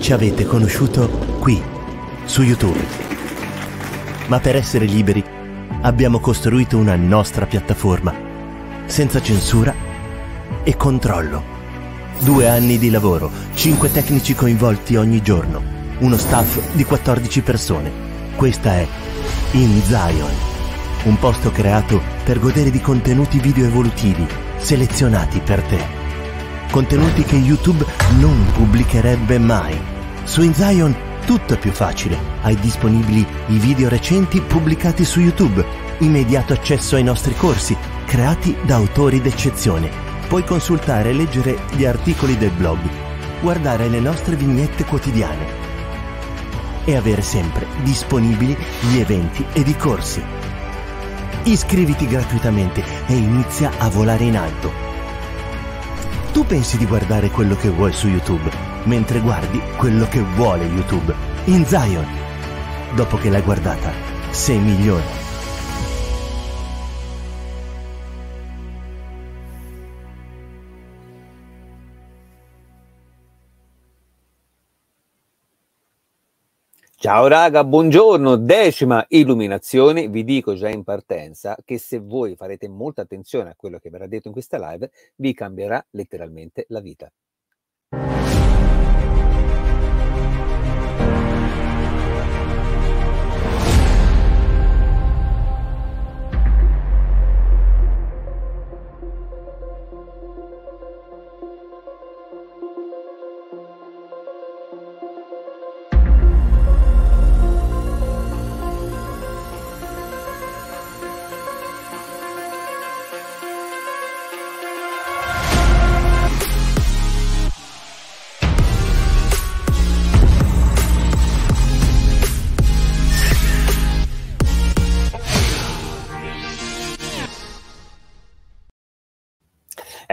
Ci avete conosciuto qui su YouTube ma per essere liberi abbiamo costruito una nostra piattaforma, senza censura e controllo. Due anni di lavoro, cinque tecnici coinvolti ogni giorno, uno staff di 14 persone. Questa è In Zion, un posto creato per godere di contenuti video evolutivi, selezionati per te. Contenuti che YouTube non pubblicherebbe mai. Su InZion tutto è più facile. Hai disponibili i video recenti pubblicati su YouTube, immediato accesso ai nostri corsi, creati da autori d'eccezione. Puoi consultare e leggere gli articoli del blog, guardare le nostre vignette quotidiane e avere sempre disponibili gli eventi ed i corsi. Iscriviti gratuitamente e inizia a volare in alto. Tu pensi di guardare quello che vuoi su YouTube? mentre guardi quello che vuole YouTube, in Zion. Dopo che l'hai guardata, sei migliore. Ciao raga, buongiorno, decima illuminazione. Vi dico già in partenza che se voi farete molta attenzione a quello che verrà detto in questa live, vi cambierà letteralmente la vita.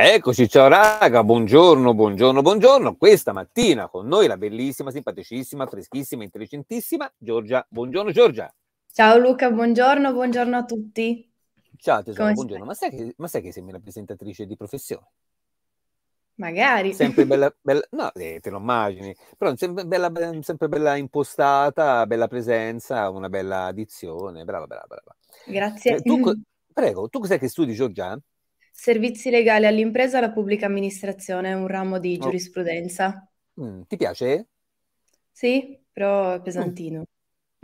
Eccoci, ciao raga, buongiorno, buongiorno, buongiorno. Questa mattina con noi la bellissima, simpaticissima, freschissima, intelligentissima Giorgia. Buongiorno Giorgia. Ciao Luca, buongiorno, buongiorno a tutti. Ciao tesoro, Come buongiorno. Ma sai, che, ma sai che sei una presentatrice di professione? Magari. Sempre bella, bella no, eh, te lo immagini, però sempre bella, sempre bella impostata, bella presenza, una bella addizione, brava, brava, brava. Grazie. Eh, tu, prego, tu cos'è che studi Giorgia? Servizi legali all'impresa e alla pubblica amministrazione un ramo di giurisprudenza. Mm, ti piace? Sì, però è mm. pesantino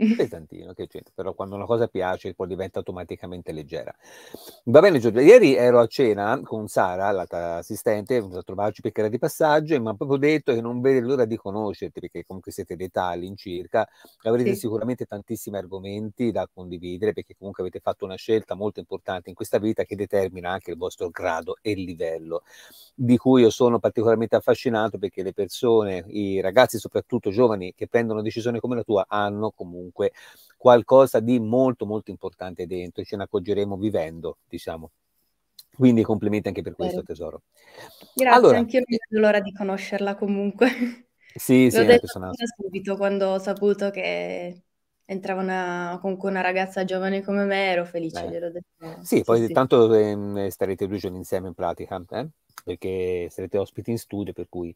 un tantino, che c'entra, però quando una cosa piace poi diventa automaticamente leggera. Va bene Giorgio, ieri ero a cena con Sara, la tua assistente, è venuta a trovarci perché era di passaggio e mi ha proprio detto che non vede l'ora di conoscerti perché comunque siete d'età all'incirca, avrete sì. sicuramente tantissimi argomenti da condividere perché comunque avete fatto una scelta molto importante in questa vita che determina anche il vostro grado e il livello, di cui io sono particolarmente affascinato perché le persone, i ragazzi soprattutto giovani che prendono decisioni come la tua hanno comunque comunque qualcosa di molto molto importante dentro, ce ne accorgeremo vivendo, diciamo. Quindi complimenti anche per questo tesoro. Grazie, allora, anch'io mi vedo l'ora di conoscerla comunque. Sì, sì, L'ho sì, detto subito quando ho saputo che entrava una, comunque una ragazza giovane come me, ero felice, Beh. gliel'ho detto. Sì, sì poi sì. tanto ehm, starete due giorni insieme in pratica, eh? perché sarete ospiti in studio, per cui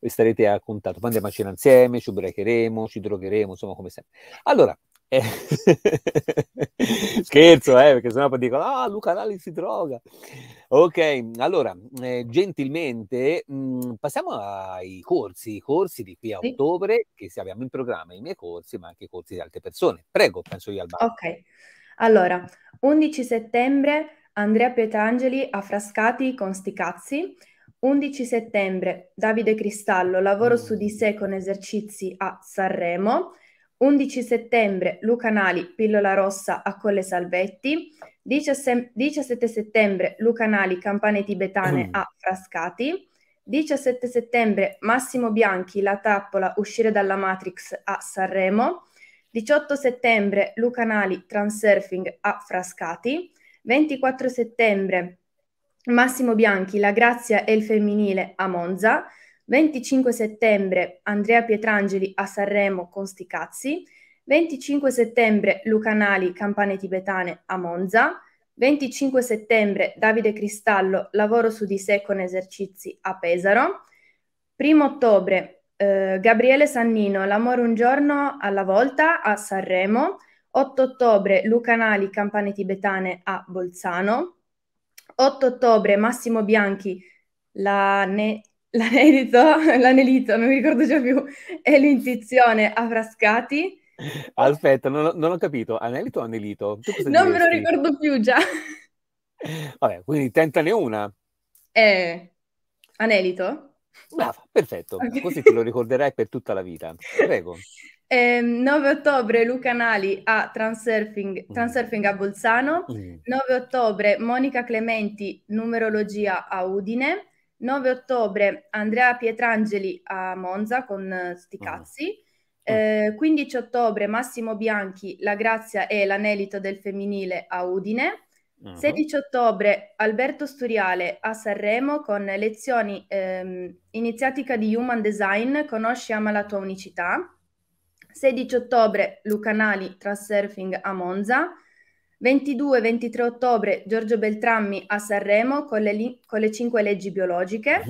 starete a contatto. Poi andiamo a cena insieme, ci ubriacheremo, ci drogheremo, insomma, come sempre. Allora, eh, scherzo, eh, perché sennò poi dicono, ah, Luca Ralli si droga. Ok, allora, eh, gentilmente, mh, mm, passiamo ai corsi, i corsi di qui a sì. ottobre, che se abbiamo in programma i miei corsi, ma anche i corsi di altre persone. Prego, penso io al bar. Ok, allora, 11 settembre Andrea Pietrangeli a Frascati con Sticazzi. 11 settembre Davide Cristallo, lavoro mm. su di sé con esercizi a Sanremo. 11 settembre Luca Nali, pillola rossa a Colle Salvetti. 17, settembre Luca Nali, campane tibetane mm. a Frascati. 17 settembre Massimo Bianchi, la trappola, uscire dalla Matrix a Sanremo. 18 settembre Luca Nali, transurfing a Frascati. 24 settembre Massimo Bianchi, la grazia e il femminile a Monza. 25 settembre Andrea Pietrangeli a Sanremo con Sticazzi, 25 settembre Luca Nali Campane Tibetane a Monza, 25 settembre Davide Cristallo Lavoro su di sé con esercizi a Pesaro, 1 ottobre eh, Gabriele Sannino L'amore un giorno alla volta a Sanremo, 8 ottobre Luca Nali Campane Tibetane a Bolzano, 8 ottobre Massimo Bianchi la ne- l'anelito, l'anelito, non mi ricordo già più, è l'intuizione a Frascati. Aspetta, non, non ho capito, anelito o anelito? Non diresti? me lo ricordo più già. Vabbè, quindi tentane una. Eh, anelito? Brava, perfetto, okay. così te lo ricorderai per tutta la vita. Prego. Eh, 9 ottobre Luca Nali a Transurfing, mm. Transurfing a Bolzano, 9 mm. ottobre Monica Clementi Numerologia a Udine, 9 ottobre Andrea Pietrangeli a Monza con Sticazzi. Eh, 15 ah. ah. eh, ottobre Massimo Bianchi, la grazia e l'anelito del femminile a Udine. 16 mhm. ottobre Alberto Sturiale a Sanremo con lezioni ehm, iniziatica di Human Design, conosci ama la tua unicità. 16 ottobre Luca Lucanali Transurfing a Monza. 22-23 ottobre Giorgio Beltrammi a Sanremo con le, li- con le cinque leggi biologiche.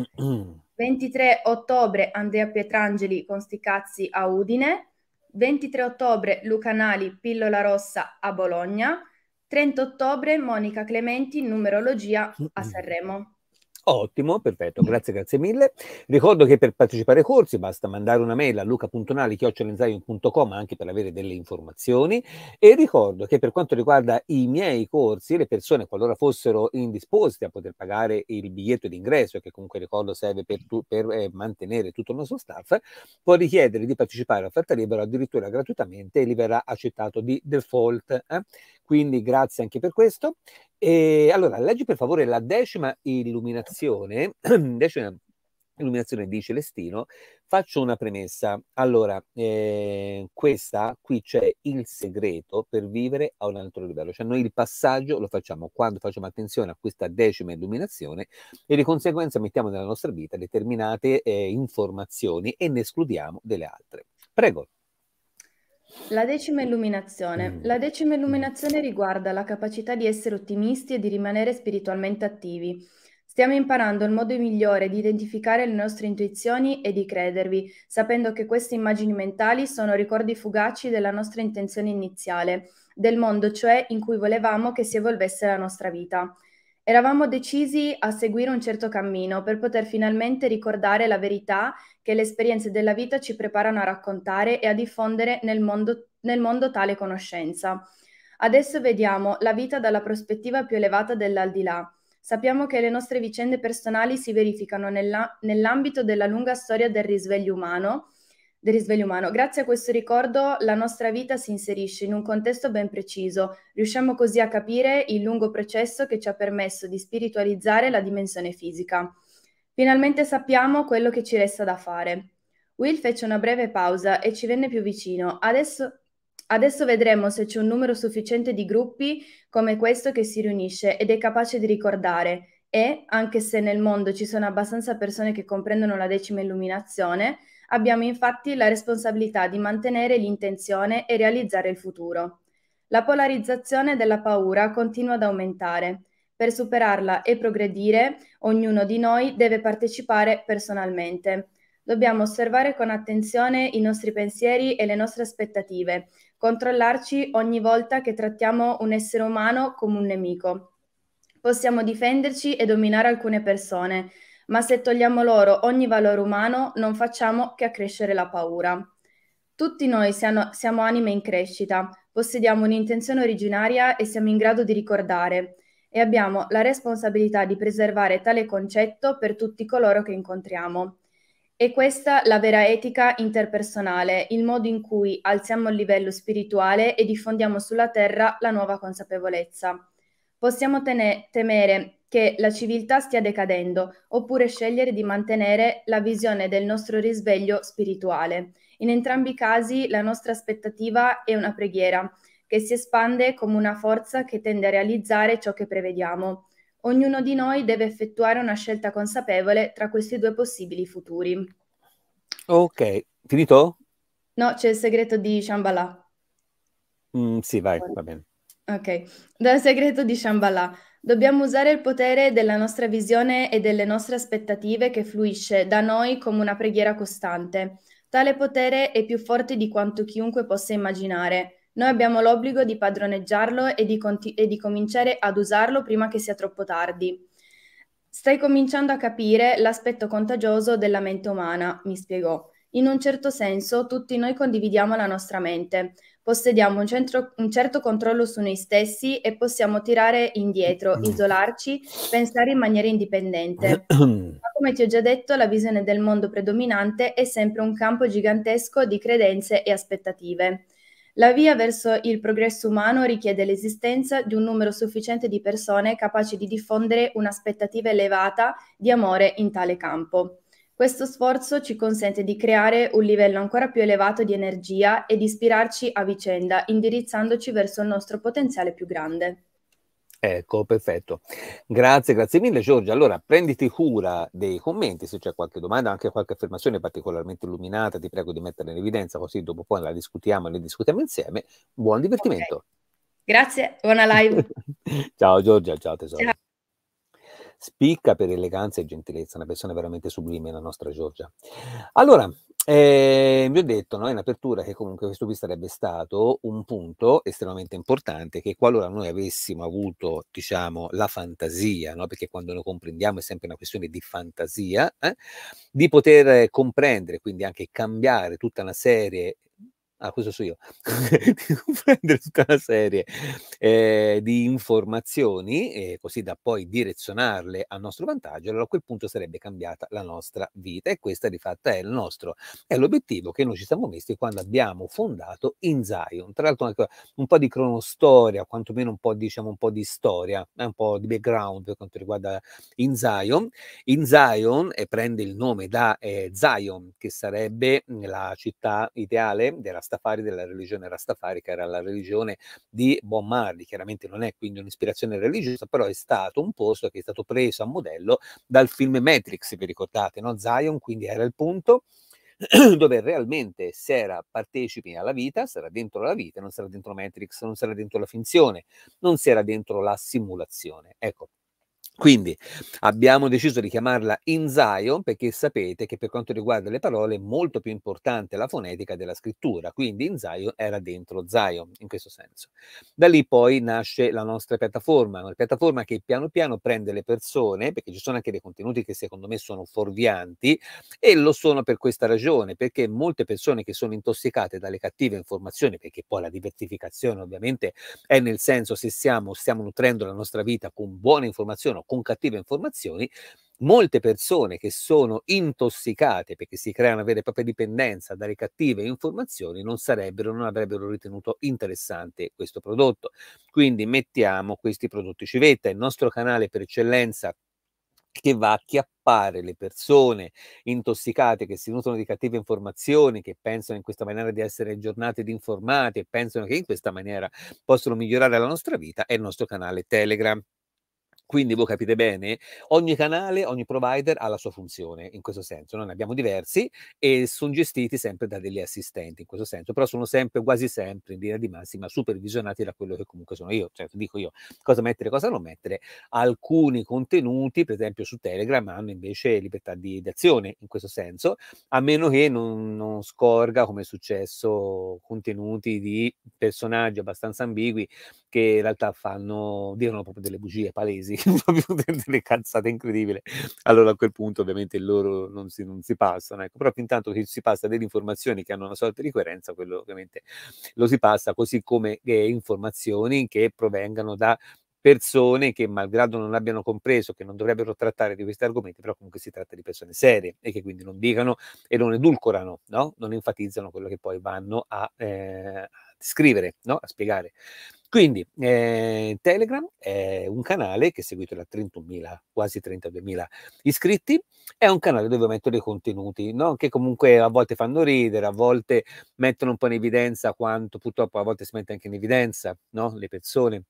23 ottobre Andrea Pietrangeli con Sticazzi a Udine. 23 ottobre Luca Nali, Pillola Rossa a Bologna. 30 ottobre Monica Clementi, Numerologia a Sanremo. Ottimo, perfetto, grazie, grazie mille. Ricordo che per partecipare ai corsi basta mandare una mail a luca.nali.com anche per avere delle informazioni e ricordo che per quanto riguarda i miei corsi, le persone qualora fossero indisposte a poter pagare il biglietto d'ingresso, che comunque ricordo serve per, tu, per eh, mantenere tutto il nostro staff, può richiedere di partecipare a offerta libera addirittura gratuitamente e li verrà accettato di default. Eh? Quindi grazie anche per questo. E allora, leggi per favore la decima illuminazione, decima illuminazione di Celestino. Faccio una premessa. Allora, eh, questa qui c'è il segreto per vivere a un altro livello. Cioè noi il passaggio lo facciamo quando facciamo attenzione a questa decima illuminazione e di conseguenza mettiamo nella nostra vita determinate eh, informazioni e ne escludiamo delle altre. Prego. La decima illuminazione. Mm. La decima mm. illuminazione riguarda la capacità di essere ottimisti e di rimanere spiritualmente attivi. Stiamo imparando il modo migliore di identificare le nostre intuizioni e di credervi, sapendo che queste immagini mentali sono ricordi fugaci della nostra intenzione iniziale, del mondo cioè in cui volevamo che si evolvesse la nostra vita. Eravamo decisi a seguire un certo cammino per poter finalmente ricordare la verità che le esperienze della vita ci preparano a raccontare e a diffondere nel mondo, nel mondo tale conoscenza. Adesso vediamo la vita dalla prospettiva più elevata dell'aldilà. Sappiamo che le nostre vicende personali si verificano nell'ambito della lunga storia del risveglio umano del risveglio umano. Grazie a questo ricordo la nostra vita si inserisce in un contesto ben preciso. Riusciamo così a capire il lungo processo che ci ha permesso di spiritualizzare la dimensione fisica. Finalmente sappiamo quello che ci resta da fare. Will fece una breve pausa e ci venne più vicino. Adesso, adesso vedremo se c'è un numero sufficiente di gruppi come questo che si riunisce ed è capace di ricordare e, anche se nel mondo ci sono abbastanza persone che comprendono la decima illuminazione, Abbiamo infatti la responsabilità di mantenere l'intenzione e realizzare il futuro. La polarizzazione della paura continua ad aumentare. Per superarla e progredire, ognuno di noi deve partecipare personalmente. Dobbiamo osservare con attenzione i nostri pensieri e le nostre aspettative, controllarci ogni volta che trattiamo un essere umano come un nemico. Possiamo difenderci e dominare alcune persone, ma se togliamo loro ogni valore umano non facciamo che accrescere la paura. Tutti noi siano, siamo anime in crescita, possediamo un'intenzione originaria e siamo in grado di ricordare e abbiamo la responsabilità di preservare tale concetto per tutti coloro che incontriamo. E questa la vera etica interpersonale, il modo in cui alziamo il livello spirituale e diffondiamo sulla terra la nuova consapevolezza possiamo tene- temere che la civiltà stia decadendo, oppure scegliere di mantenere la visione del nostro risveglio spirituale. In entrambi i casi la nostra aspettativa è una preghiera che si espande come una forza che tende a realizzare ciò che prevediamo. Ognuno di noi deve effettuare una scelta consapevole tra questi due possibili futuri. Ok, finito? No, c'è il segreto di Shambhala. Mm, sì, vai, va bene. Ok, Dal segreto di Shambhala. Dobbiamo usare il potere della nostra visione e delle nostre aspettative che fluisce da noi come una preghiera costante. Tale potere è più forte di quanto chiunque possa immaginare. Noi abbiamo l'obbligo di padroneggiarlo e di, conti- e di cominciare ad usarlo prima che sia troppo tardi. Stai cominciando a capire l'aspetto contagioso della mente umana, mi spiegò. In un certo senso, tutti noi condividiamo la nostra mente possediamo un, centro, un, certo controllo su noi stessi e possiamo tirare indietro, mm. isolarci, pensare in maniera indipendente. Ma come ti ho già detto, la visione del mondo predominante è sempre un campo gigantesco di credenze e aspettative. La via verso il progresso umano richiede l'esistenza di un numero sufficiente di persone capaci di diffondere un'aspettativa elevata di amore in tale campo. Questo sforzo ci consente di creare un livello ancora più elevato di energia e di ispirarci a vicenda, indirizzandoci verso il nostro potenziale più grande. Ecco, perfetto. Grazie, grazie mille Giorgia. Allora, prenditi cura dei commenti, se c'è qualche domanda, anche qualche affermazione particolarmente illuminata, ti prego di metterla in evidenza, così dopo poi la discutiamo e ne discutiamo insieme. Buon divertimento. Okay. Grazie, buona live. ciao Giorgia, ciao tesoro. Ciao. Spicca per eleganza e gentilezza, una persona veramente sublime, la nostra Giorgia. Allora, eh, vi ho detto no, in apertura che comunque questo qui sarebbe stato un punto estremamente importante che qualora noi avessimo avuto diciamo, la fantasia, no, perché quando lo comprendiamo è sempre una questione di fantasia, eh, di poter comprendere, quindi anche cambiare tutta una serie ah, questo so io, di prendere tutta una serie eh, di informazioni, eh, così da poi direzionarle a nostro vantaggio, allora a quel punto sarebbe cambiata la nostra vita e questa di fatto è il nostro, è l'obiettivo che noi ci siamo messi quando abbiamo fondato in Zion. Tra l'altro anche un po' di cronostoria, quantomeno un po' diciamo un po' di storia, eh, un po' di background per quanto riguarda in Zion. In Zion eh, prende il nome da eh, Zion, che sarebbe la città ideale della stagione Rastafari della religione Rastafari, che era la religione di Bob Marley. Chiaramente non è quindi un'ispirazione religiosa, però è stato un posto che è stato preso a modello dal film Matrix, vi ricordate, no? Zion quindi era il punto dove realmente si era partecipi alla vita, sarà dentro la vita, non sarà dentro Matrix, non sarà dentro la finzione, non sarà dentro la simulazione. Ecco, quindi abbiamo deciso di chiamarla in Zion perché sapete che per quanto riguarda le parole è molto più importante la fonetica della scrittura, quindi in Zion era dentro Zion in questo senso. Da lì poi nasce la nostra piattaforma, una piattaforma che piano piano prende le persone, perché ci sono anche dei contenuti che secondo me sono fuorvianti e lo sono per questa ragione, perché molte persone che sono intossicate dalle cattive informazioni, perché poi la diversificazione ovviamente è nel senso se siamo, stiamo nutrendo la nostra vita con buone informazioni, con cattive informazioni, molte persone che sono intossicate perché si crea una vera e propria dipendenza dalle cattive informazioni non sarebbero, non avrebbero ritenuto interessante questo prodotto. Quindi mettiamo questi prodotti civetta, il nostro canale per eccellenza che va a chiappare le persone intossicate che si nutrono di cattive informazioni, che pensano in questa maniera di essere aggiornate ed informate, e pensano che in questa maniera possono migliorare la nostra vita, è il nostro canale Telegram. Quindi voi capite bene, ogni canale, ogni provider ha la sua funzione in questo senso, noi ne abbiamo diversi e sono gestiti sempre da degli assistenti in questo senso, però sono sempre, quasi sempre in linea di massima, supervisionati da quello che comunque sono io, cioè dico io cosa mettere, cosa non mettere. Alcuni contenuti, per esempio su Telegram, hanno invece libertà di, di azione in questo senso, a meno che non, non scorga, come è successo, contenuti di personaggi abbastanza ambigui che in realtà fanno, dicono proprio delle bugie palesi così, proprio delle cazzate incredibili. Allora a quel punto ovviamente loro non si, non si passano, ecco. però intanto tanto che si passa delle informazioni che hanno una sorta di coerenza, quello ovviamente lo si passa, così come eh, informazioni che provengano da persone che malgrado non abbiano compreso che non dovrebbero trattare di questi argomenti, però comunque si tratta di persone serie e che quindi non dicano e non edulcorano, no? non enfatizzano quello che poi vanno a, eh, a scrivere, no? a spiegare. Quindi eh, Telegram è un canale che è seguito da 31.000, quasi 32.000 iscritti, è un canale dove metto dei contenuti no? che comunque a volte fanno ridere, a volte mettono un po' in evidenza quanto purtroppo a volte si mette anche in evidenza no? le persone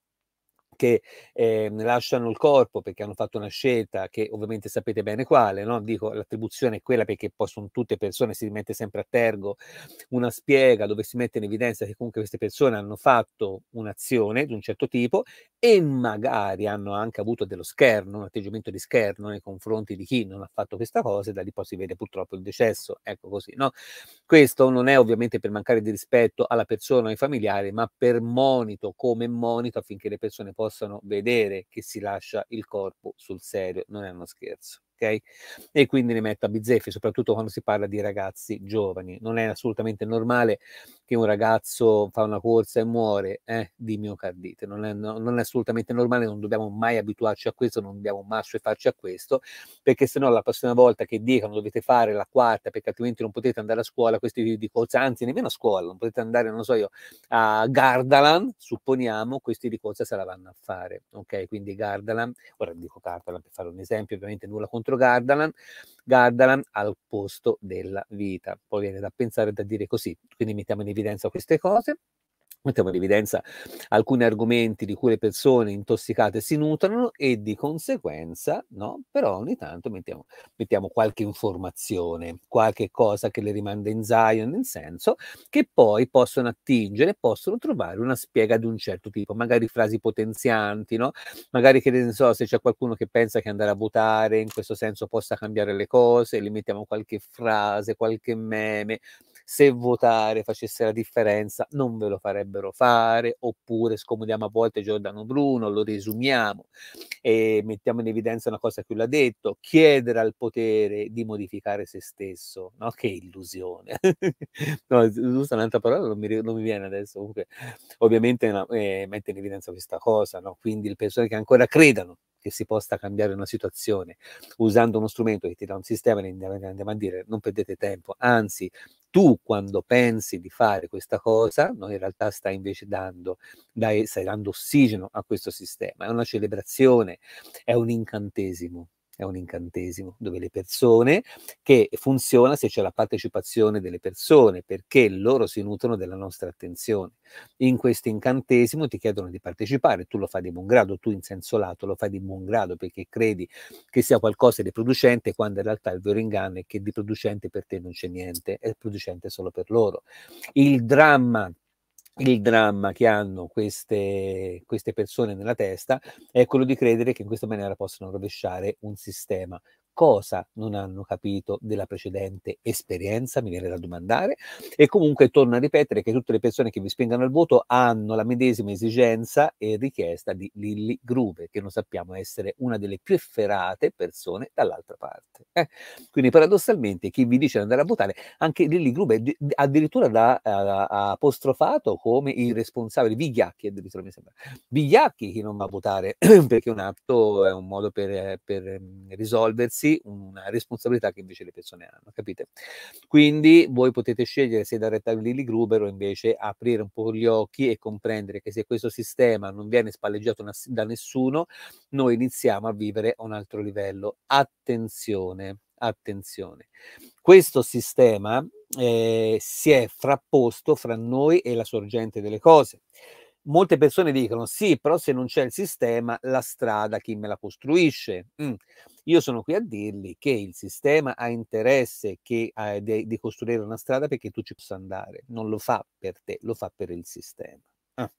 che eh, lasciano il corpo perché hanno fatto una scelta che ovviamente sapete bene quale, no? dico l'attribuzione è quella perché poi sono tutte persone, si rimette sempre a tergo una spiega dove si mette in evidenza che comunque queste persone hanno fatto un'azione di un certo tipo e magari hanno anche avuto dello scherno, un atteggiamento di scherno nei confronti di chi non ha fatto questa cosa e da lì poi si vede purtroppo il decesso, ecco così, no? Questo non è ovviamente per mancare di rispetto alla persona o ai familiari, ma per monito, come monito affinché le persone possano vedere che si lascia il corpo sul serio, non è uno scherzo ok? E quindi ne metto a bizzeffi, soprattutto quando si parla di ragazzi giovani. Non è assolutamente normale che un ragazzo fa una corsa e muore eh, di miocardite, non è, no, non è assolutamente normale, non dobbiamo mai abituarci a questo, non dobbiamo mai farci a questo, perché se no la prossima volta che dicono dovete fare la quarta perché altrimenti non potete andare a scuola, questi video di corsa, anzi nemmeno a scuola, non potete andare, non so io, a Gardaland, supponiamo, questi di corsa se la vanno a fare, ok? Quindi Gardaland, ora dico Gardaland per fare un esempio, ovviamente nulla contro contro Gardaland, Gardaland al posto della vita. Poi viene da pensare e da dire così, quindi mettiamo in evidenza queste cose mettiamo in evidenza alcuni argomenti di cui le persone intossicate si nutrono e di conseguenza, no? Però ogni tanto mettiamo, mettiamo qualche informazione, qualche cosa che le rimanda in Zion, nel senso che poi possono attingere, possono trovare una spiega di un certo tipo, magari frasi potenzianti, no? Magari che ne so se c'è qualcuno che pensa che andare a votare in questo senso possa cambiare le cose, gli mettiamo qualche frase, qualche meme. Se votare facesse la differenza, non ve lo farebbe potrebbero fare, oppure scomodiamo a volte Giordano Bruno, lo resumiamo e mettiamo in evidenza una cosa che lui ha detto, chiedere al potere di modificare se stesso, no? Che illusione. no, giusto un'altra parola, non mi, non mi, viene adesso, comunque ovviamente no, eh, mette in evidenza questa cosa, no? Quindi le persone che ancora credono che si possa cambiare una situazione usando uno strumento che ti dà un sistema andiamo a dire non perdete tempo, anzi tu quando pensi di fare questa cosa, no, in realtà stai invece dando, dai, stai dando ossigeno a questo sistema. È una celebrazione, è un incantesimo è un incantesimo, dove le persone, che funziona se c'è la partecipazione delle persone, perché loro si nutrono della nostra attenzione. In questo incantesimo ti chiedono di partecipare, tu lo fai di buon grado, tu in senso lato lo fai di buon grado perché credi che sia qualcosa di producente, quando in realtà il vero inganno è che di producente per te non c'è niente, è producente solo per loro. Il dramma il dramma che hanno queste, queste persone nella testa è quello di credere che in questa maniera possano rovesciare un sistema cosa non hanno capito della precedente esperienza, mi viene da domandare, e comunque torno a ripetere che tutte le persone che vi spingano al voto hanno la medesima esigenza e richiesta di Lilly Gruber, che non sappiamo essere una delle più efferate persone dall'altra parte. Eh? Quindi paradossalmente chi vi dice di andare a votare, anche Lilly Gruber addirittura eh, ha apostrofato come il responsabile, Vigliacchi addirittura mi sembra, Vigliacchi chi non va a votare perché un atto è un modo per, per mm, risolversi prendersi una responsabilità che invece le persone hanno, capite? Quindi voi potete scegliere se dare a Lily Gruber o invece aprire un po' gli occhi e comprendere che se questo sistema non viene spalleggiato da nessuno, noi iniziamo a vivere a un altro livello. Attenzione, attenzione. Questo sistema eh, si è frapposto fra noi e la sorgente delle cose molte persone dicono sì, però se non c'è il sistema, la strada chi me la costruisce? Mm. Io sono qui a dirgli che il sistema ha interesse che, eh, di, di, costruire una strada perché tu ci possa andare, non lo fa per te, lo fa per il sistema. Ah.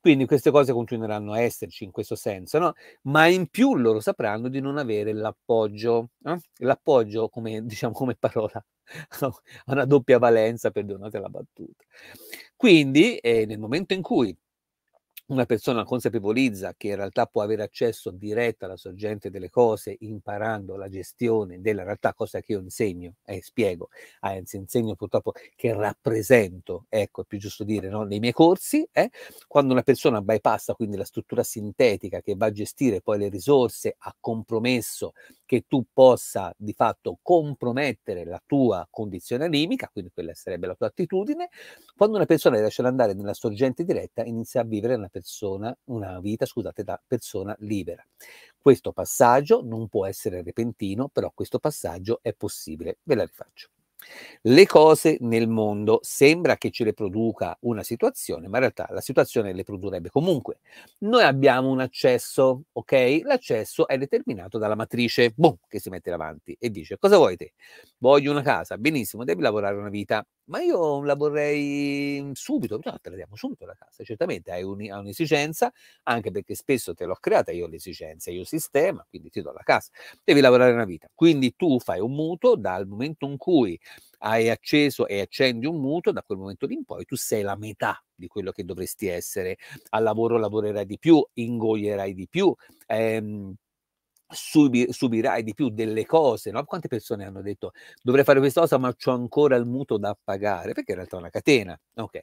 Quindi queste cose continueranno a esserci in questo senso, no? ma in più loro sapranno di non avere l'appoggio, eh? l'appoggio come, diciamo, come parola ha una doppia valenza, perdonate la battuta. Quindi eh, nel momento in cui una persona consapevolizza che in realtà può avere accesso diretto alla sorgente delle cose imparando la gestione della realtà, cosa che io insegno e eh, spiego, anzi insegno purtroppo che rappresento, ecco è più giusto dire, no? nei miei corsi, eh? quando una persona bypassa quindi la struttura sintetica che va a gestire poi le risorse a compromesso che tu possa di fatto compromettere la tua condizione animica, quindi quella sarebbe la tua attitudine, quando una persona riesce ad andare nella sorgente diretta inizia a vivere una, persona, una vita, scusate, da persona libera. Questo passaggio non può essere repentino, però questo passaggio è possibile. Ve la rifaccio. Le cose nel mondo sembra che ce le produca una situazione, ma in realtà la situazione le produrrebbe comunque. Noi abbiamo un accesso, ok? L'accesso è determinato dalla matrice, boom, che si mette davanti e dice cosa vuoi te? Voglio una casa, benissimo, devi lavorare una vita, ma io la vorrei subito, no, te la diamo subito la casa, certamente hai, un, hai, un'esigenza, anche perché spesso te l'ho creata io l'esigenza, io sistema, quindi ti do la casa, devi lavorare una vita, quindi tu fai un mutuo dal momento in cui hai acceso e accendi un mutuo, da quel momento in poi tu sei la metà di quello che dovresti essere, al lavoro lavorerai di più, ingoierai di più, ehm, subi, subirai di più delle cose. No? Quante persone hanno detto dovrei fare questa cosa ma ho ancora il mutuo da pagare? Perché in realtà è una catena. ok?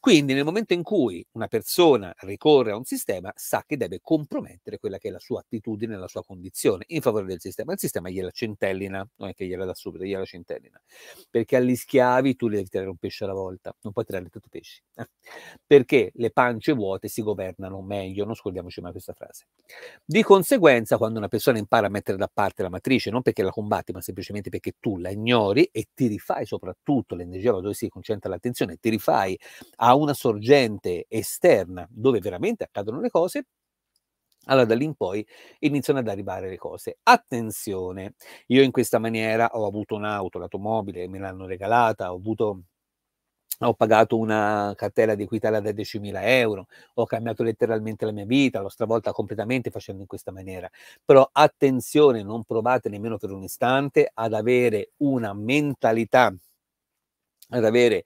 Quindi nel momento in cui una persona ricorre a un sistema sa che deve compromettere quella che è la sua attitudine, la sua condizione in favore del sistema. Il sistema gliela centellina, non è che gliela da subito, gliela centellina. Perché agli schiavi tu li devi tirare un pesce alla volta, non puoi tirare tutti i pesci. Eh. Perché le pance vuote si governano meglio, non scordiamoci mai questa frase. Di conseguenza quando una persona persona impara a mettere da parte la matrice, non perché la combatti, ma semplicemente perché tu la ignori e ti rifai soprattutto l'energia dove si concentra l'attenzione, ti rifai a una sorgente esterna dove veramente accadono le cose, allora da lì in poi iniziano ad arrivare le cose. Attenzione, io in questa maniera ho avuto un'auto, l'automobile, me l'hanno regalata, ho avuto ho pagato una cartella di equità da 10.000 euro, ho cambiato letteralmente la mia vita, l'ho stravolta completamente facendo in questa maniera. Però attenzione, non provate nemmeno per un istante ad avere una mentalità ad avere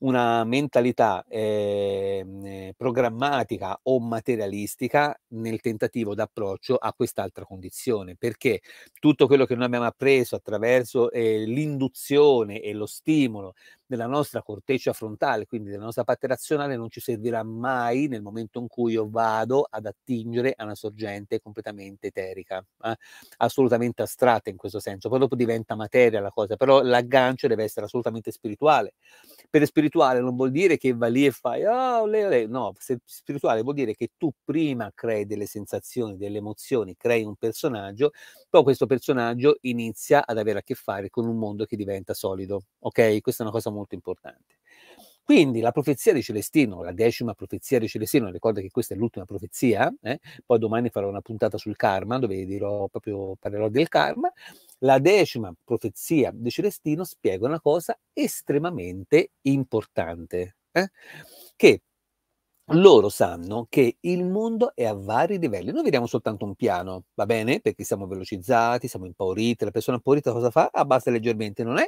una mentalità eh, programmatica o materialistica nel tentativo d'approccio a quest'altra condizione, perché tutto quello che noi abbiamo appreso attraverso eh, l'induzione e lo stimolo nella nostra corteccia frontale, quindi nella nostra parte razionale, non ci servirà mai nel momento in cui io vado ad attingere a una sorgente completamente eterica, eh? assolutamente astratta in questo senso. Poi dopo diventa materia la cosa, però l'aggancio deve essere assolutamente spirituale. Per spirituale non vuol dire che va lì e fai, oh, le, le. no, spirituale vuol dire che tu prima crei delle sensazioni, delle emozioni, crei un personaggio, poi questo personaggio inizia ad avere a che fare con un mondo che diventa solido. Ok? Questa è una cosa molto molto importante. Quindi la profezia di Celestino, la decima profezia di Celestino, ricorda che questa è l'ultima profezia, eh? poi domani farò una puntata sul karma dove dirò proprio, parlerò del karma, la decima profezia di Celestino spiega una cosa estremamente importante, eh? che loro sanno che il mondo è a vari livelli. Noi vediamo soltanto un piano, va bene? Perché siamo velocizzati, siamo impauriti. La persona impaurita cosa fa? Abbassa leggermente, non è,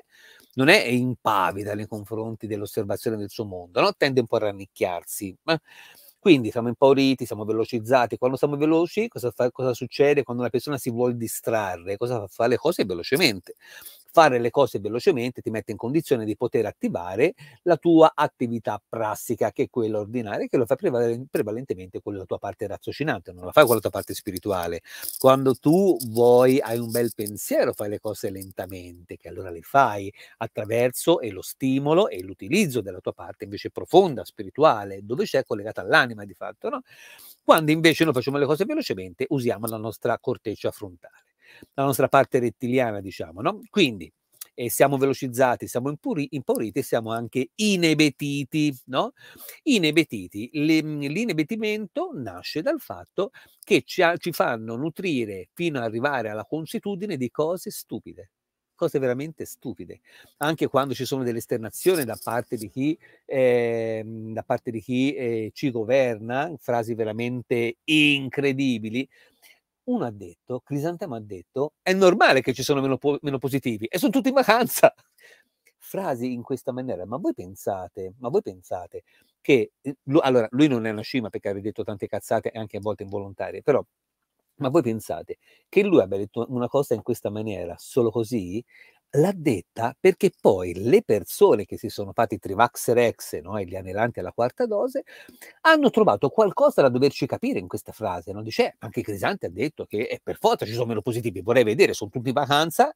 non è impavida nei confronti dell'osservazione del suo mondo, no? tende un po' a rannicchiarsi. Quindi siamo impauriti, siamo velocizzati. Quando siamo veloci, cosa, fa, cosa succede? Quando una persona si vuole distrarre, cosa fa? fa le cose velocemente fare le cose velocemente ti mette in condizione di poter attivare la tua attività prassica, che è quella ordinaria, che lo fa prevalentemente con la tua parte raziocinante, non la fai con la tua parte spirituale. Quando tu vuoi, hai un bel pensiero, fai le cose lentamente, che allora le fai attraverso e lo stimolo e l'utilizzo della tua parte invece profonda, spirituale, dove c'è collegata all'anima di fatto, no? Quando invece noi facciamo le cose velocemente, usiamo la nostra corteccia frontale la nostra parte rettiliana, diciamo, no? Quindi eh, siamo velocizzati, siamo impuri, impauriti e siamo anche inebetiti, no? Inebetiti. L'inebetimento nasce dal fatto che ci, ci fanno nutrire fino ad arrivare alla consuetudine di cose stupide cose veramente stupide, anche quando ci sono delle esternazioni da parte di chi, eh, parte di chi eh, ci governa, frasi veramente incredibili, uno ha detto, Crisantemo ha detto, è normale che ci sono meno, po- meno positivi e sono tutti in vacanza. Frasi in questa maniera, ma voi pensate, ma voi pensate che, eh, lui, allora lui non è una scima perché aveva detto tante cazzate anche a volte involontarie, però, ma voi pensate che lui abbia detto una cosa in questa maniera, solo così, l'ha detta perché poi le persone che si sono fatti Trivaxer Ex no, e gli anelanti alla quarta dose hanno trovato qualcosa da doverci capire in questa frase. No? Dice, eh, anche Crisante ha detto che eh, per forza ci sono meno positivi, vorrei vedere, sono tutti in vacanza,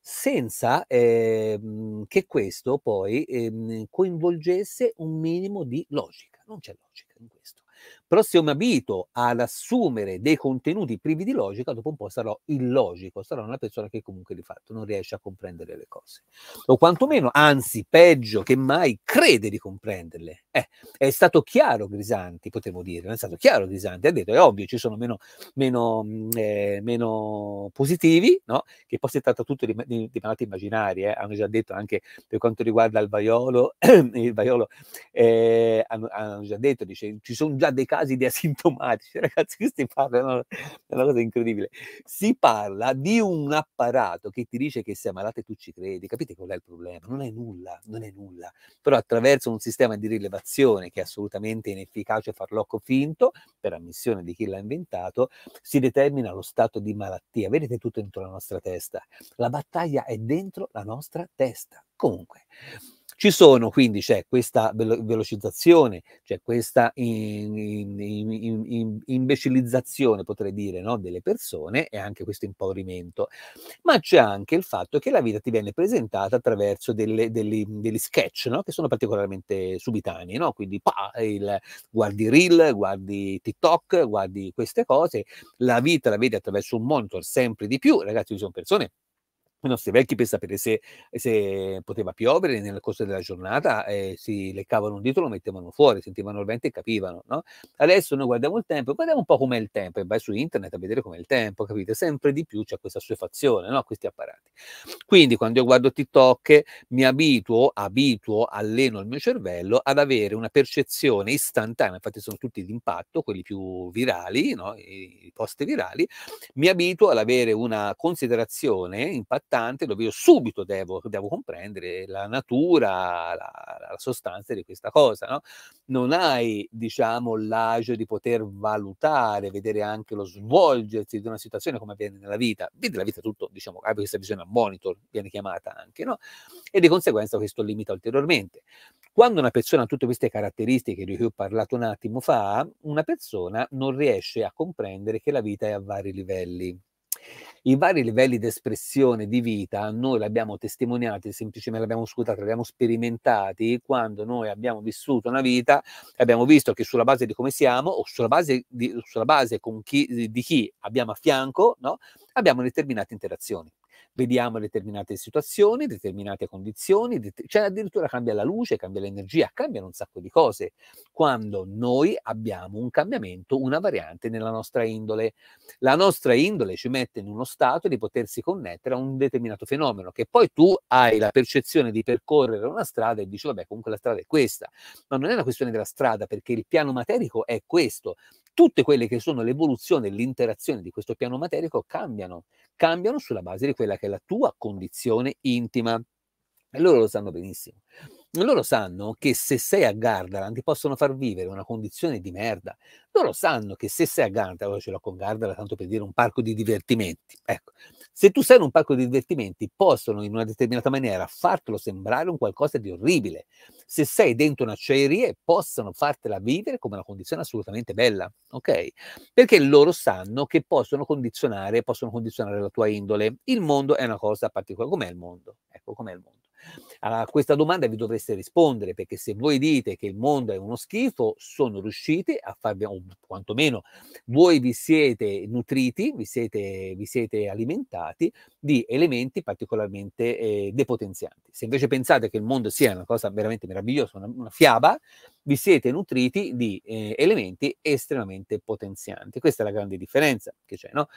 senza eh, che questo poi ehm, coinvolgesse un minimo di logica. Non c'è logica in questo. Però se io mi abito ad assumere dei contenuti privi di logica, dopo un po' sarò illogico, sarò una persona che comunque di fatto non riesce a comprendere le cose. O quantomeno, anzi, peggio che mai, crede di comprenderle. Eh, è stato chiaro Grisanti, potremmo dire, è stato chiaro Grisanti, ha detto, è ovvio, ci sono meno, meno, mm, eh, meno positivi, no? che poi si tratta tutto di, di, di malati immaginari, eh? hanno già detto anche per quanto riguarda il vaiolo, il vaiolo eh, hanno, hanno, già detto, dice, ci sono già dei casi di asintomatici. Ragazzi, qui si parla, è una cosa incredibile. Si parla di un apparato che ti dice che sei malato e tu ci credi. Capite qual è il problema? Non è nulla, non è nulla. Però attraverso un sistema di rilevazione che è assolutamente inefficace farlocco finto, per ammissione di chi l'ha inventato, si determina lo stato di malattia. Vedete tutto dentro la nostra testa. La battaglia è dentro la nostra testa. Comunque, ci sono quindi, c'è questa velocizzazione, c'è questa in, in, in, imbecillizzazione, potrei dire, no, delle persone e anche questo impaurimento, ma c'è anche il fatto che la vita ti viene presentata attraverso delle, delle, degli sketch no, che sono particolarmente subitanei, no? quindi pa, il, guardi reel, guardi TikTok, guardi queste cose, la vita la vedi attraverso un monitor sempre di più, ragazzi ci sono persone i nostri vecchi per sapere se, se poteva piovere nel corso della giornata, eh, si leccavano un dito, lo mettevano fuori, sentivano il vento e capivano. No? Adesso noi guardiamo il tempo, guardiamo un po' com'è il tempo e vai su internet a vedere com'è il tempo, capite? Sempre di più c'è questa assuefazione, no? questi apparati. Quindi quando io guardo TikTok mi abituo, abituo, alleno il mio cervello ad avere una percezione istantanea, infatti sono tutti d'impatto, quelli più virali, no? i post virali, mi abituo ad avere una considerazione impattante importante dove io subito devo, devo comprendere la natura, la, la, sostanza di questa cosa. No? Non hai, diciamo, l'agio di poter valutare, vedere anche lo svolgersi di una situazione come avviene nella vita. Vedi la vita tutto, diciamo, hai ah, questa visione a monitor, viene chiamata anche, no? E di conseguenza questo limita ulteriormente. Quando una persona ha tutte queste caratteristiche di cui ho parlato un attimo fa, una persona non riesce a comprendere che la vita è a vari livelli. I vari livelli di espressione di vita noi l'abbiamo abbiamo testimoniati, semplicemente l'abbiamo abbiamo l'abbiamo li sperimentati quando noi abbiamo vissuto una vita, e abbiamo visto che sulla base di come siamo o sulla base di, sulla base chi, di chi abbiamo a fianco, no? abbiamo determinate interazioni vediamo determinate situazioni, determinate condizioni, det- cioè addirittura cambia la luce, cambia l'energia, cambiano un sacco di cose quando noi abbiamo un cambiamento, una variante nella nostra indole. La nostra indole ci mette in uno stato di potersi connettere a un determinato fenomeno che poi tu hai la percezione di percorrere una strada e dici vabbè comunque la strada è questa, ma non è una questione della strada perché il piano materico è questo, tutte quelle che sono l'evoluzione e l'interazione di questo piano materico cambiano, cambiano sulla base di quella che è la tua condizione intima. E loro lo sanno benissimo loro sanno che se sei a Gardaland ti possono far vivere una condizione di merda. Loro sanno che se sei a Gardaland, allora ce l'ho con Gardaland, tanto per dire un parco di divertimenti. Ecco, se tu sei in un parco di divertimenti, possono in una determinata maniera fartelo sembrare un qualcosa di orribile. Se sei dentro un'acciaieria, possono fartela vivere come una condizione assolutamente bella, ok? Perché loro sanno che possono condizionare, possono condizionare la tua indole. Il mondo è una cosa particolare. Com'è il mondo? Ecco, com'è il mondo? A questa domanda vi dovreste rispondere, perché se voi dite che il mondo è uno schifo, sono riusciti a farvi, o quantomeno voi vi siete nutriti, vi siete, vi siete alimentati di elementi particolarmente eh, depotenzianti. Se invece pensate che il mondo sia una cosa veramente meravigliosa, una, una fiaba, vi siete nutriti di eh, elementi estremamente potenzianti. Questa è la grande differenza che c'è, no?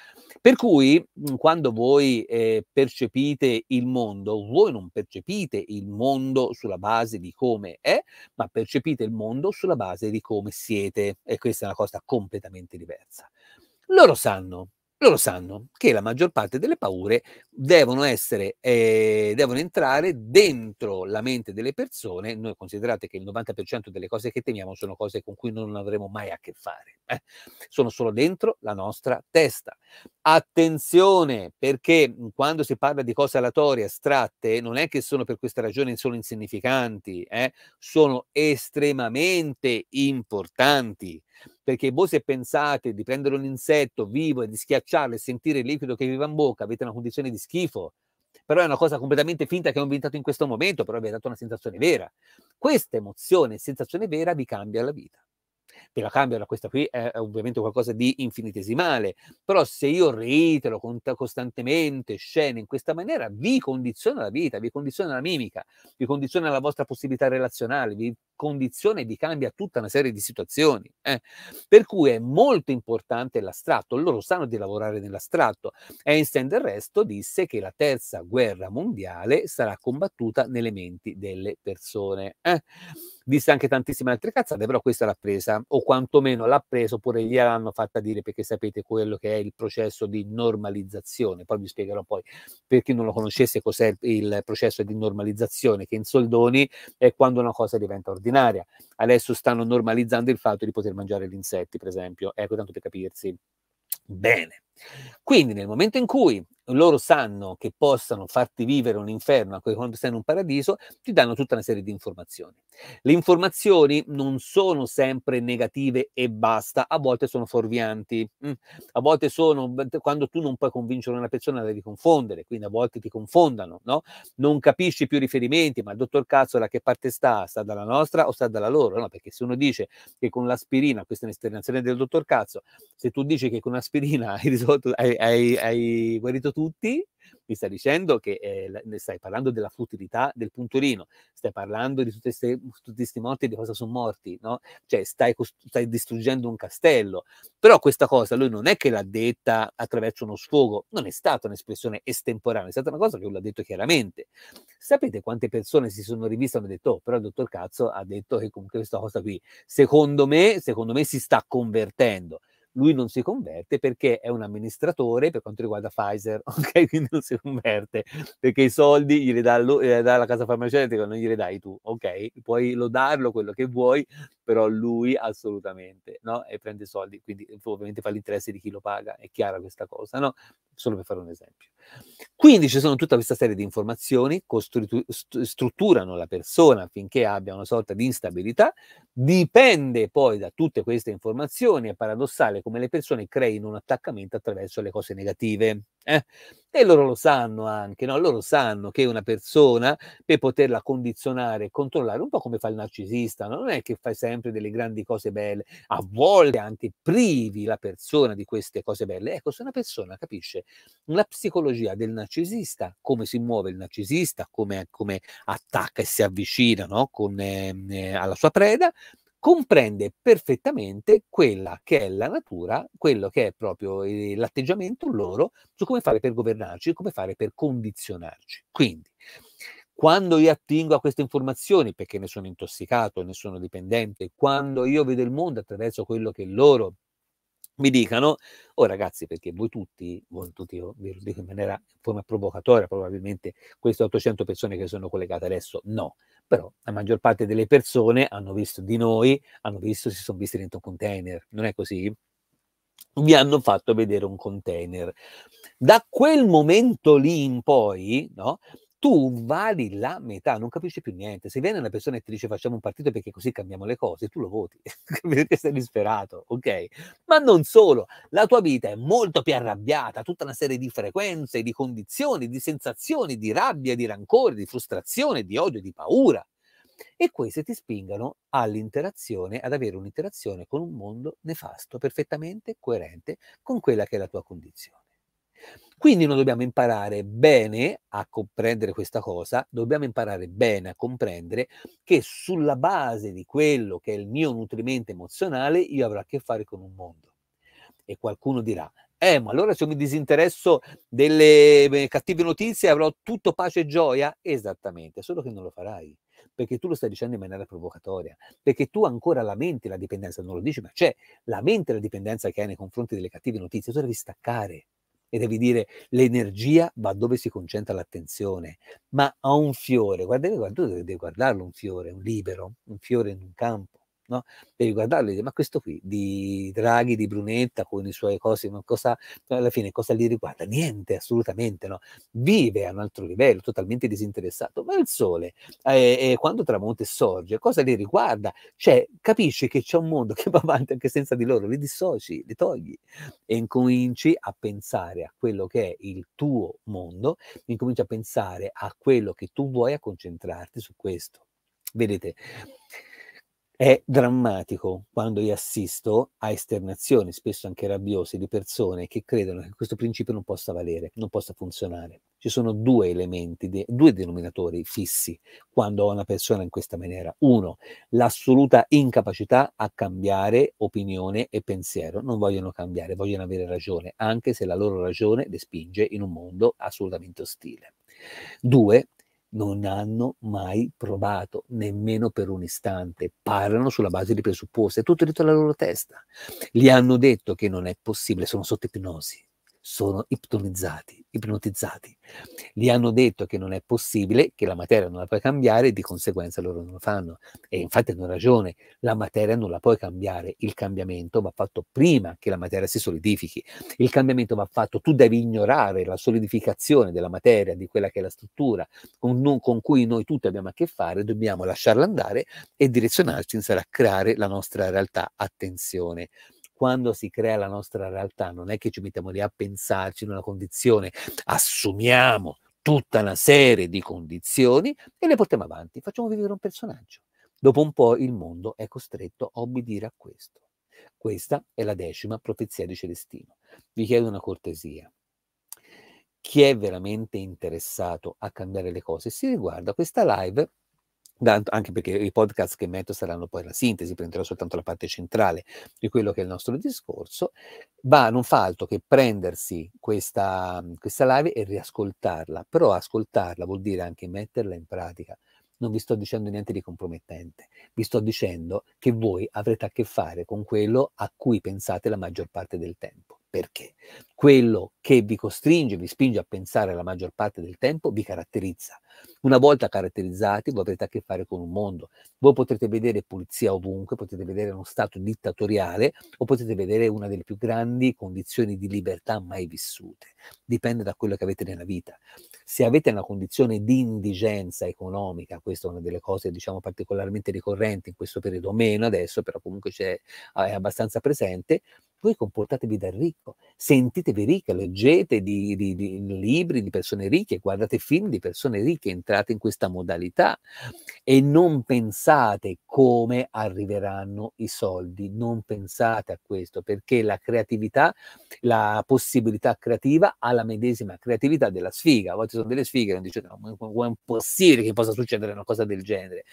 Per cui quando voi eh, percepite il mondo, voi non percepite il mondo sulla base di come è, ma percepite il mondo sulla base di come siete e questa è una cosa completamente diversa. Loro sanno loro sanno che la maggior parte delle paure devono, essere, eh, devono entrare dentro la mente delle persone. Noi considerate che il 90% delle cose che temiamo sono cose con cui non avremo mai a che fare, eh? sono solo dentro la nostra testa. Attenzione, perché quando si parla di cose alatorie, astratte, non è che sono per questa ragione solo insignificanti, eh? sono estremamente importanti perché voi se pensate di prendere un insetto vivo e di schiacciarlo e sentire il liquido che vive in bocca, avete una condizione di schifo. Però è una cosa completamente finta che ho inventato in questo momento, però vi ha dato una sensazione vera. Questa emozione, sensazione vera, vi cambia la vita. Ve la cambiano, questa qui è ovviamente qualcosa di infinitesimale, però se io reitero costantemente scene in questa maniera, vi condiziona la vita, vi condiziona la mimica, vi condiziona la vostra possibilità relazionale, vi condiziona e vi cambia tutta una serie di situazioni. Eh. Per cui è molto importante l'astratto, loro sanno di lavorare nell'astratto. Einstein del resto disse che la terza guerra mondiale sarà combattuta nelle menti delle persone. Eh disse anche tantissime altre cazzate, però questa l'ha presa, o quantomeno l'ha presa, oppure gliel'hanno fatta dire perché sapete quello che è il processo di normalizzazione. Poi vi spiegherò poi per chi non lo conoscesse cos'è il processo di normalizzazione, che in soldoni è quando una cosa diventa ordinaria. Adesso stanno normalizzando il fatto di poter mangiare gli insetti, per esempio. Ecco, tanto per capirsi. Bene. Quindi nel momento in cui loro sanno che possano farti vivere un inferno come sei in un paradiso, ti danno tutta una serie di informazioni. Le informazioni non sono sempre negative e basta, a volte sono fuorvianti, mm. a volte sono quando tu non puoi convincere una persona, devi confondere, quindi a volte ti confondano, no? Non capisci più i riferimenti, ma il dottor Cazzo da che parte sta? Sta dalla nostra o sta dalla loro? No, perché se uno dice che con l'aspirina, questa è un'esternazione del dottor Cazzo, se tu dici che con l'aspirina hai risolto guarito, hai, hai, hai guarito tutti, mi stai dicendo che eh, stai parlando della futilità del punturino, stai parlando di tutti questi morti di cosa sono morti, no? Cioè stai, stai, distruggendo un castello. Però questa cosa lui non è che l'ha detta attraverso uno sfogo, non è stata un'espressione estemporanea, è stata una cosa che lui l'ha detto chiaramente. Sapete quante persone si sono riviste e hanno detto, oh, però il dottor Cazzo ha detto che comunque questa cosa qui, secondo me, secondo me si sta convertendo lui non si converte perché è un amministratore per quanto riguarda Pfizer, ok? Quindi non si converte perché i soldi glieli dà, lui, eh, dà la casa farmaceutica, non glieli dai tu, ok? Puoi lodarlo quello che vuoi, però lui assolutamente, no? E prende i soldi, quindi ovviamente fa l'interesse di chi lo paga, è chiara questa cosa, no? solo per fare un esempio. Quindi ci sono tutta questa serie di informazioni che strutturano la persona affinché abbia una sorta di instabilità, dipende poi da tutte queste informazioni, è paradossale come le persone creino un attaccamento attraverso le cose negative. Eh? E loro lo sanno anche, no? loro sanno che una persona, per poterla condizionare e controllare, un po' come fa il narcisista, no? non è che fai sempre delle grandi cose belle, a volte anche privi la persona di queste cose belle. Ecco, se una persona capisce la psicologia del narcisista, come si muove il narcisista, come, come attacca e si avvicina no? Con, eh, alla sua preda, comprende perfettamente quella che è la natura, quello che è proprio ehm, l'atteggiamento loro su come fare per governarci e come fare per condizionarci. Quindi, quando io attingo a queste informazioni perché ne sono intossicato, ne sono dipendente, quando io vedo il mondo attraverso quello che loro mi dicano, oh ragazzi, perché voi tutti, voi tutti, io vi dico in maniera in forma provocatoria, probabilmente queste 800 persone che sono collegate adesso, no, però la maggior parte delle persone hanno visto di noi, hanno visto, si sono visti dentro un container, non è così? Vi hanno fatto vedere un container. Da quel momento lì in poi, no? tu vali la metà, non capisci più niente. Se viene una persona e ti dice facciamo un partito perché così cambiamo le cose, tu lo voti, perché sei disperato, ok? Ma non solo, la tua vita è molto più arrabbiata, tutta una serie di frequenze, di condizioni, di sensazioni, di rabbia, di rancore, di frustrazione, di odio, di paura. E queste ti spingono all'interazione, ad avere un'interazione con un mondo nefasto, perfettamente coerente con quella che è la tua condizione. Quindi noi dobbiamo imparare bene a comprendere questa cosa, dobbiamo imparare bene a comprendere che sulla base di quello che è il mio nutrimento emozionale io avrò a che fare con un mondo. E qualcuno dirà, eh, ma allora se mi disinteresso delle eh, cattive notizie avrò tutto pace e gioia? Esattamente, solo che non lo farai, perché tu lo stai dicendo in maniera provocatoria, perché tu ancora lamenti la dipendenza, non lo dici, ma c'è, lamenti la dipendenza che hai nei confronti delle cattive notizie, tu devi staccare e devi dire l'energia va dove si concentra l'attenzione, ma a un fiore, guardate, tu dovete guardarlo un fiore, un libero, un fiore in un campo, no? per guardarlo e dire ma questo qui di Draghi, di Brunetta con i suoi cosi, ma cosa, alla fine cosa gli riguarda? Niente, assolutamente no. Vive a un altro livello, totalmente disinteressato, ma il sole eh, eh, quando tramonta e sorge, cosa li riguarda? Cioè capisci che c'è un mondo che va avanti anche senza di loro, li dissoci, li togli e incominci a pensare a quello che è il tuo mondo, incominci a pensare a quello che tu vuoi, a concentrarti su questo. Vedete, è drammatico quando io assisto a esternazioni, spesso anche rabbiose, di persone che credono che questo principio non possa valere, non possa funzionare. Ci sono due elementi, due denominatori fissi quando ho una persona in questa maniera. Uno, l'assoluta incapacità a cambiare opinione e pensiero. Non vogliono cambiare, vogliono avere ragione, anche se la loro ragione le spinge in un mondo assolutamente ostile. Due, non hanno mai provato, nemmeno per un istante. Parlano sulla base di presupposti, è tutto dentro la loro testa. Gli hanno detto che non è possibile, sono sotto ipnosi sono ipnotizzati, ipnotizzati. Gli hanno detto che non è possibile, che la materia non la puoi cambiare, e di conseguenza loro non lo fanno. E infatti hanno ragione, la materia non la puoi cambiare, il cambiamento va fatto prima che la materia si solidifichi. Il cambiamento va fatto, tu devi ignorare la solidificazione della materia, di quella che è la struttura, con, con cui noi tutti abbiamo a che fare, dobbiamo lasciarla andare e direzionarci in sarà a creare la nostra realtà. Attenzione quando si crea la nostra realtà, non è che ci mettiamo lì a pensarci in una condizione, assumiamo tutta una serie di condizioni e le portiamo avanti, facciamo vivere un personaggio. Dopo un po' il mondo è costretto a obbedire a questo. Questa è la decima profezia di Celestino. Vi chiedo una cortesia. Chi è veramente interessato a cambiare le cose si riguarda questa live anche perché i podcast che metto saranno poi la sintesi, prenderò soltanto la parte centrale di quello che è il nostro discorso, ma non fa altro che prendersi questa, questa live e riascoltarla, però ascoltarla vuol dire anche metterla in pratica. Non vi sto dicendo niente di compromettente, vi sto dicendo che voi avrete a che fare con quello a cui pensate la maggior parte del tempo perché quello che vi costringe, vi spinge a pensare la maggior parte del tempo, vi caratterizza. Una volta caratterizzati, voi avrete a che fare con un mondo. Voi potrete vedere pulizia ovunque, potete vedere uno Stato dittatoriale o potete vedere una delle più grandi condizioni di libertà mai vissute. Dipende da quello che avete nella vita. Se avete una condizione di indigenza economica, questa è una delle cose diciamo particolarmente ricorrenti in questo periodo, meno adesso, però comunque è abbastanza presente, voi comportatevi da ricco, sentitevi ricca, leggete di, di, di, libri di persone ricche, guardate film di persone ricche, entrate in questa modalità e non pensate come arriveranno i soldi, non pensate a questo, perché la creatività, la possibilità creativa ha la medesima creatività della sfiga. A volte sono delle sfighe, non dice no, è impossibile che possa succedere una cosa del genere.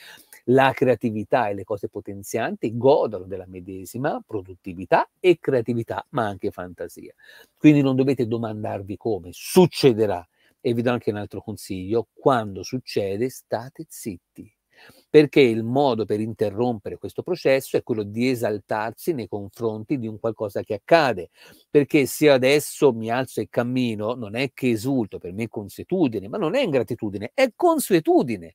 La creatività e le cose potenzianti godono della medesima produttività e creatività creatività, ma anche fantasia. Quindi non dovete domandarvi come, succederà. E vi do anche un altro consiglio, quando succede state zitti, perché il modo per interrompere questo processo è quello di esaltarsi nei confronti di un qualcosa che accade, perché se adesso mi alzo e cammino non è che esulto, per me è consuetudine, ma non è ingratitudine, è consuetudine,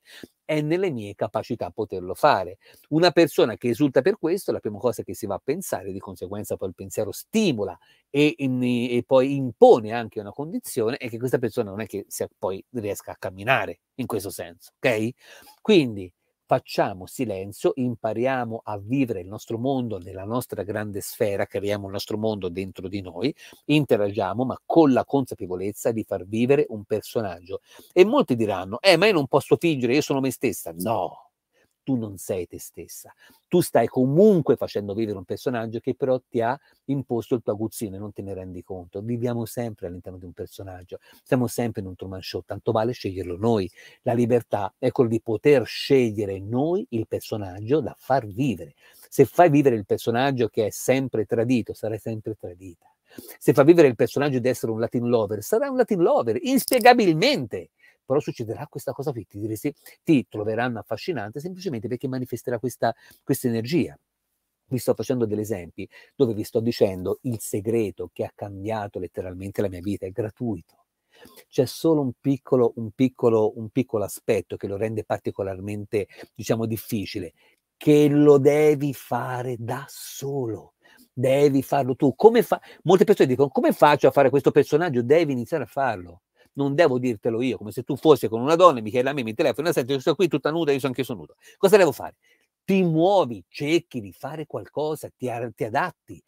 è nelle mie capacità poterlo fare. Una persona che esulta per questo, la prima cosa che si va a pensare, di conseguenza poi il pensiero stimola e, e poi impone anche una condizione, è che questa persona non è che sia, poi riesca a camminare in questo senso, ok? Quindi facciamo silenzio, impariamo a vivere il nostro mondo nella nostra grande sfera, creiamo il nostro mondo dentro di noi, interagiamo, ma con la consapevolezza di far vivere un personaggio. E molti diranno, eh, ma io non posso fingere, io sono me stessa. No, tu non sei te stessa. Tu stai comunque facendo vivere un personaggio che però ti ha imposto il tuo aguzzino e non te ne rendi conto. Viviamo sempre all'interno di un personaggio, siamo sempre in un Truman Show, tanto vale sceglierlo noi. La libertà è quella di poter scegliere noi il personaggio da far vivere. Se fai vivere il personaggio che è sempre tradito, sarai sempre tradita. Se fai vivere il personaggio di essere un Latin lover, sarai un Latin lover, inspiegabilmente però succederà questa cosa qui, ti, diresti, ti troveranno affascinante semplicemente perché manifesterà questa, questa energia vi sto facendo degli esempi dove vi sto dicendo il segreto che ha cambiato letteralmente la mia vita, è gratuito. C'è solo un piccolo, un piccolo, un piccolo aspetto che lo rende particolarmente, diciamo, difficile, che lo devi fare da solo. Devi farlo tu. Come fa? Molte persone dicono: come faccio a fare questo personaggio? Devi iniziare a farlo non devo dirtelo io, come se tu fossi con una donna e mi chiedi la mia, mi telefono, senti, io sono qui tutta nuda, io sono anche sono nuda. Cosa devo fare? Ti muovi, cerchi di fare qualcosa, ti, ti adatti,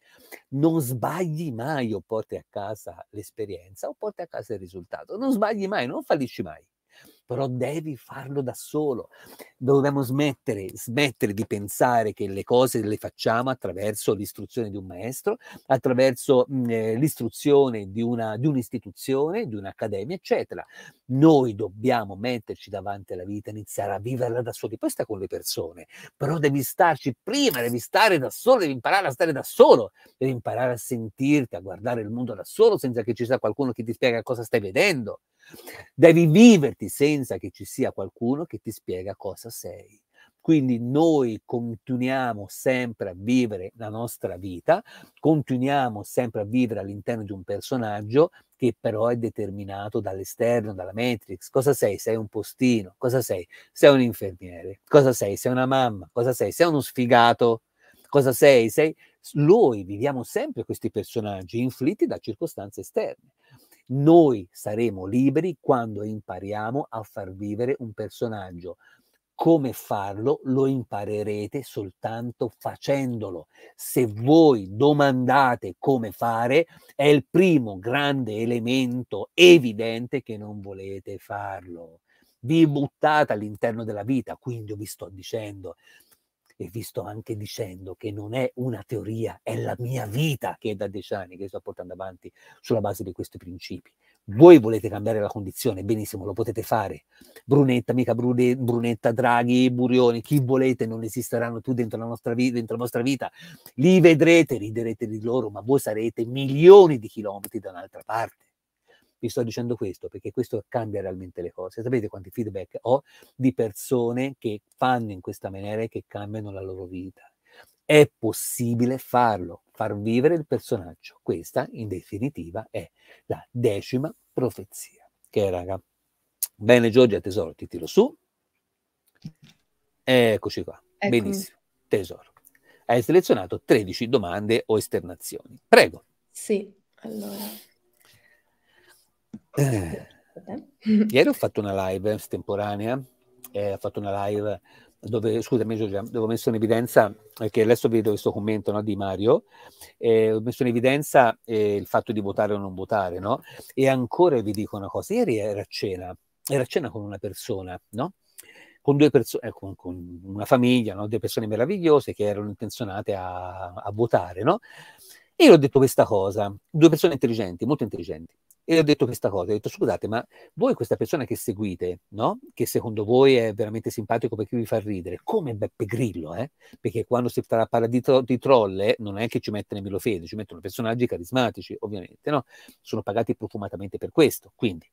non sbagli mai o porti a casa l'esperienza o porti a casa il risultato, non sbagli mai, non fallisci mai però devi farlo da solo. Dobbiamo smettere, smettere di pensare che le cose le facciamo attraverso l'istruzione di un maestro, attraverso mh, mhmm, eh, l'istruzione di, una, di un'istituzione, di un'accademia, eccetera. Noi dobbiamo metterci davanti alla vita, iniziare a viverla da soli, poi sta con le persone, però devi starci prima, devi stare da solo, devi imparare a stare da solo, devi imparare a sentirti, a guardare il mondo da solo senza che ci sia qualcuno che ti spiega cosa stai vedendo. Devi viverti senza che ci sia qualcuno che ti spiega cosa sei. Quindi noi continuiamo sempre a vivere la nostra vita, continuiamo sempre a vivere all'interno di un personaggio che però è determinato dall'esterno, dalla Matrix. Cosa sei? Sei un postino. Cosa sei? Sei un infermiere. Cosa sei? Sei una mamma. Cosa sei? Sei uno sfigato. Cosa sei? Sei... Noi viviamo sempre questi personaggi inflitti da circostanze esterne. Noi saremo liberi quando impariamo a far vivere un personaggio. Come farlo lo imparerete soltanto facendolo. Se voi domandate come fare, è il primo grande elemento evidente che non volete farlo. Vi buttate all'interno della vita, quindi vi sto dicendo, e vi sto anche dicendo che non è una teoria, è la mia vita che è da dieci anni che sto portando avanti sulla base di questi principi. Voi volete cambiare la condizione, benissimo, lo potete fare. Brunetta, mica Brune, Brunetta, Draghi, Burioni, chi volete, non esisteranno più dentro la, nostra vita, dentro la vostra vita. Li vedrete, riderete di loro, ma voi sarete milioni di chilometri da un'altra parte. Vi sto dicendo questo perché questo cambia realmente le cose. Sapete quanti feedback ho di persone che fanno in questa maniera e che cambiano la loro vita. È possibile farlo, far vivere il personaggio. Questa, in definitiva, è la decima profezia. Che raga. Bene, Giorgia, tesoro, ti tiro su. Eccoci qua. Eccomi. Benissimo, tesoro. Hai selezionato 13 domande o esternazioni. Prego. Sì, allora. Eh. Ieri ho fatto una live estemporanea, eh, ho fatto una live dove, scusami Giulia, dove ho messo in evidenza, perché adesso vedo questo commento no, di Mario, eh, ho messo in evidenza eh, il fatto di votare o non votare, no? E ancora vi dico una cosa, ieri era a cena, era a cena con una persona, no? Con due persone, eh, con, con, una famiglia, no? due persone meravigliose che erano intenzionate a, a votare, no? E io ho detto questa cosa, due persone intelligenti, molto intelligenti. E ho detto questa cosa, ho detto scusate, ma voi questa persona che seguite, no? che secondo voi è veramente simpatico perché vi fa ridere, come Beppe Grillo, eh? perché quando si parla di, tro- di trolle eh, non è che ci mettono Emilio Fede, ci mettono personaggi carismatici, ovviamente, no? sono pagati profumatamente per questo. Quindi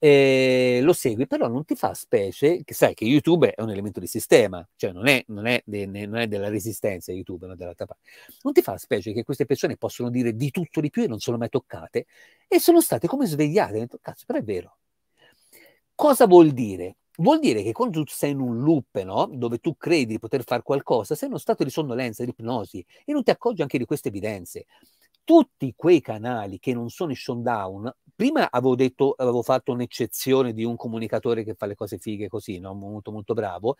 eh, lo segui, però non ti fa specie, che sai che YouTube è un elemento di sistema, cioè non è, non è, de, non è della resistenza YouTube, ma dall'altra parte. Non ti fa specie che queste persone possono dire di tutto di più e non sono mai toccate e sono state come svegliate. Detto, Cazzo, però è vero. Cosa vuol dire? Vuol dire che quando tu sei in un loop, no? dove tu credi di poter fare qualcosa, sei in uno stato di sonnolenza, di ipnosi e non ti accorgi anche di queste evidenze tutti quei canali che non sono i showdown, prima avevo detto, avevo fatto un'eccezione di un comunicatore che fa le cose fighe così, no? molto molto bravo,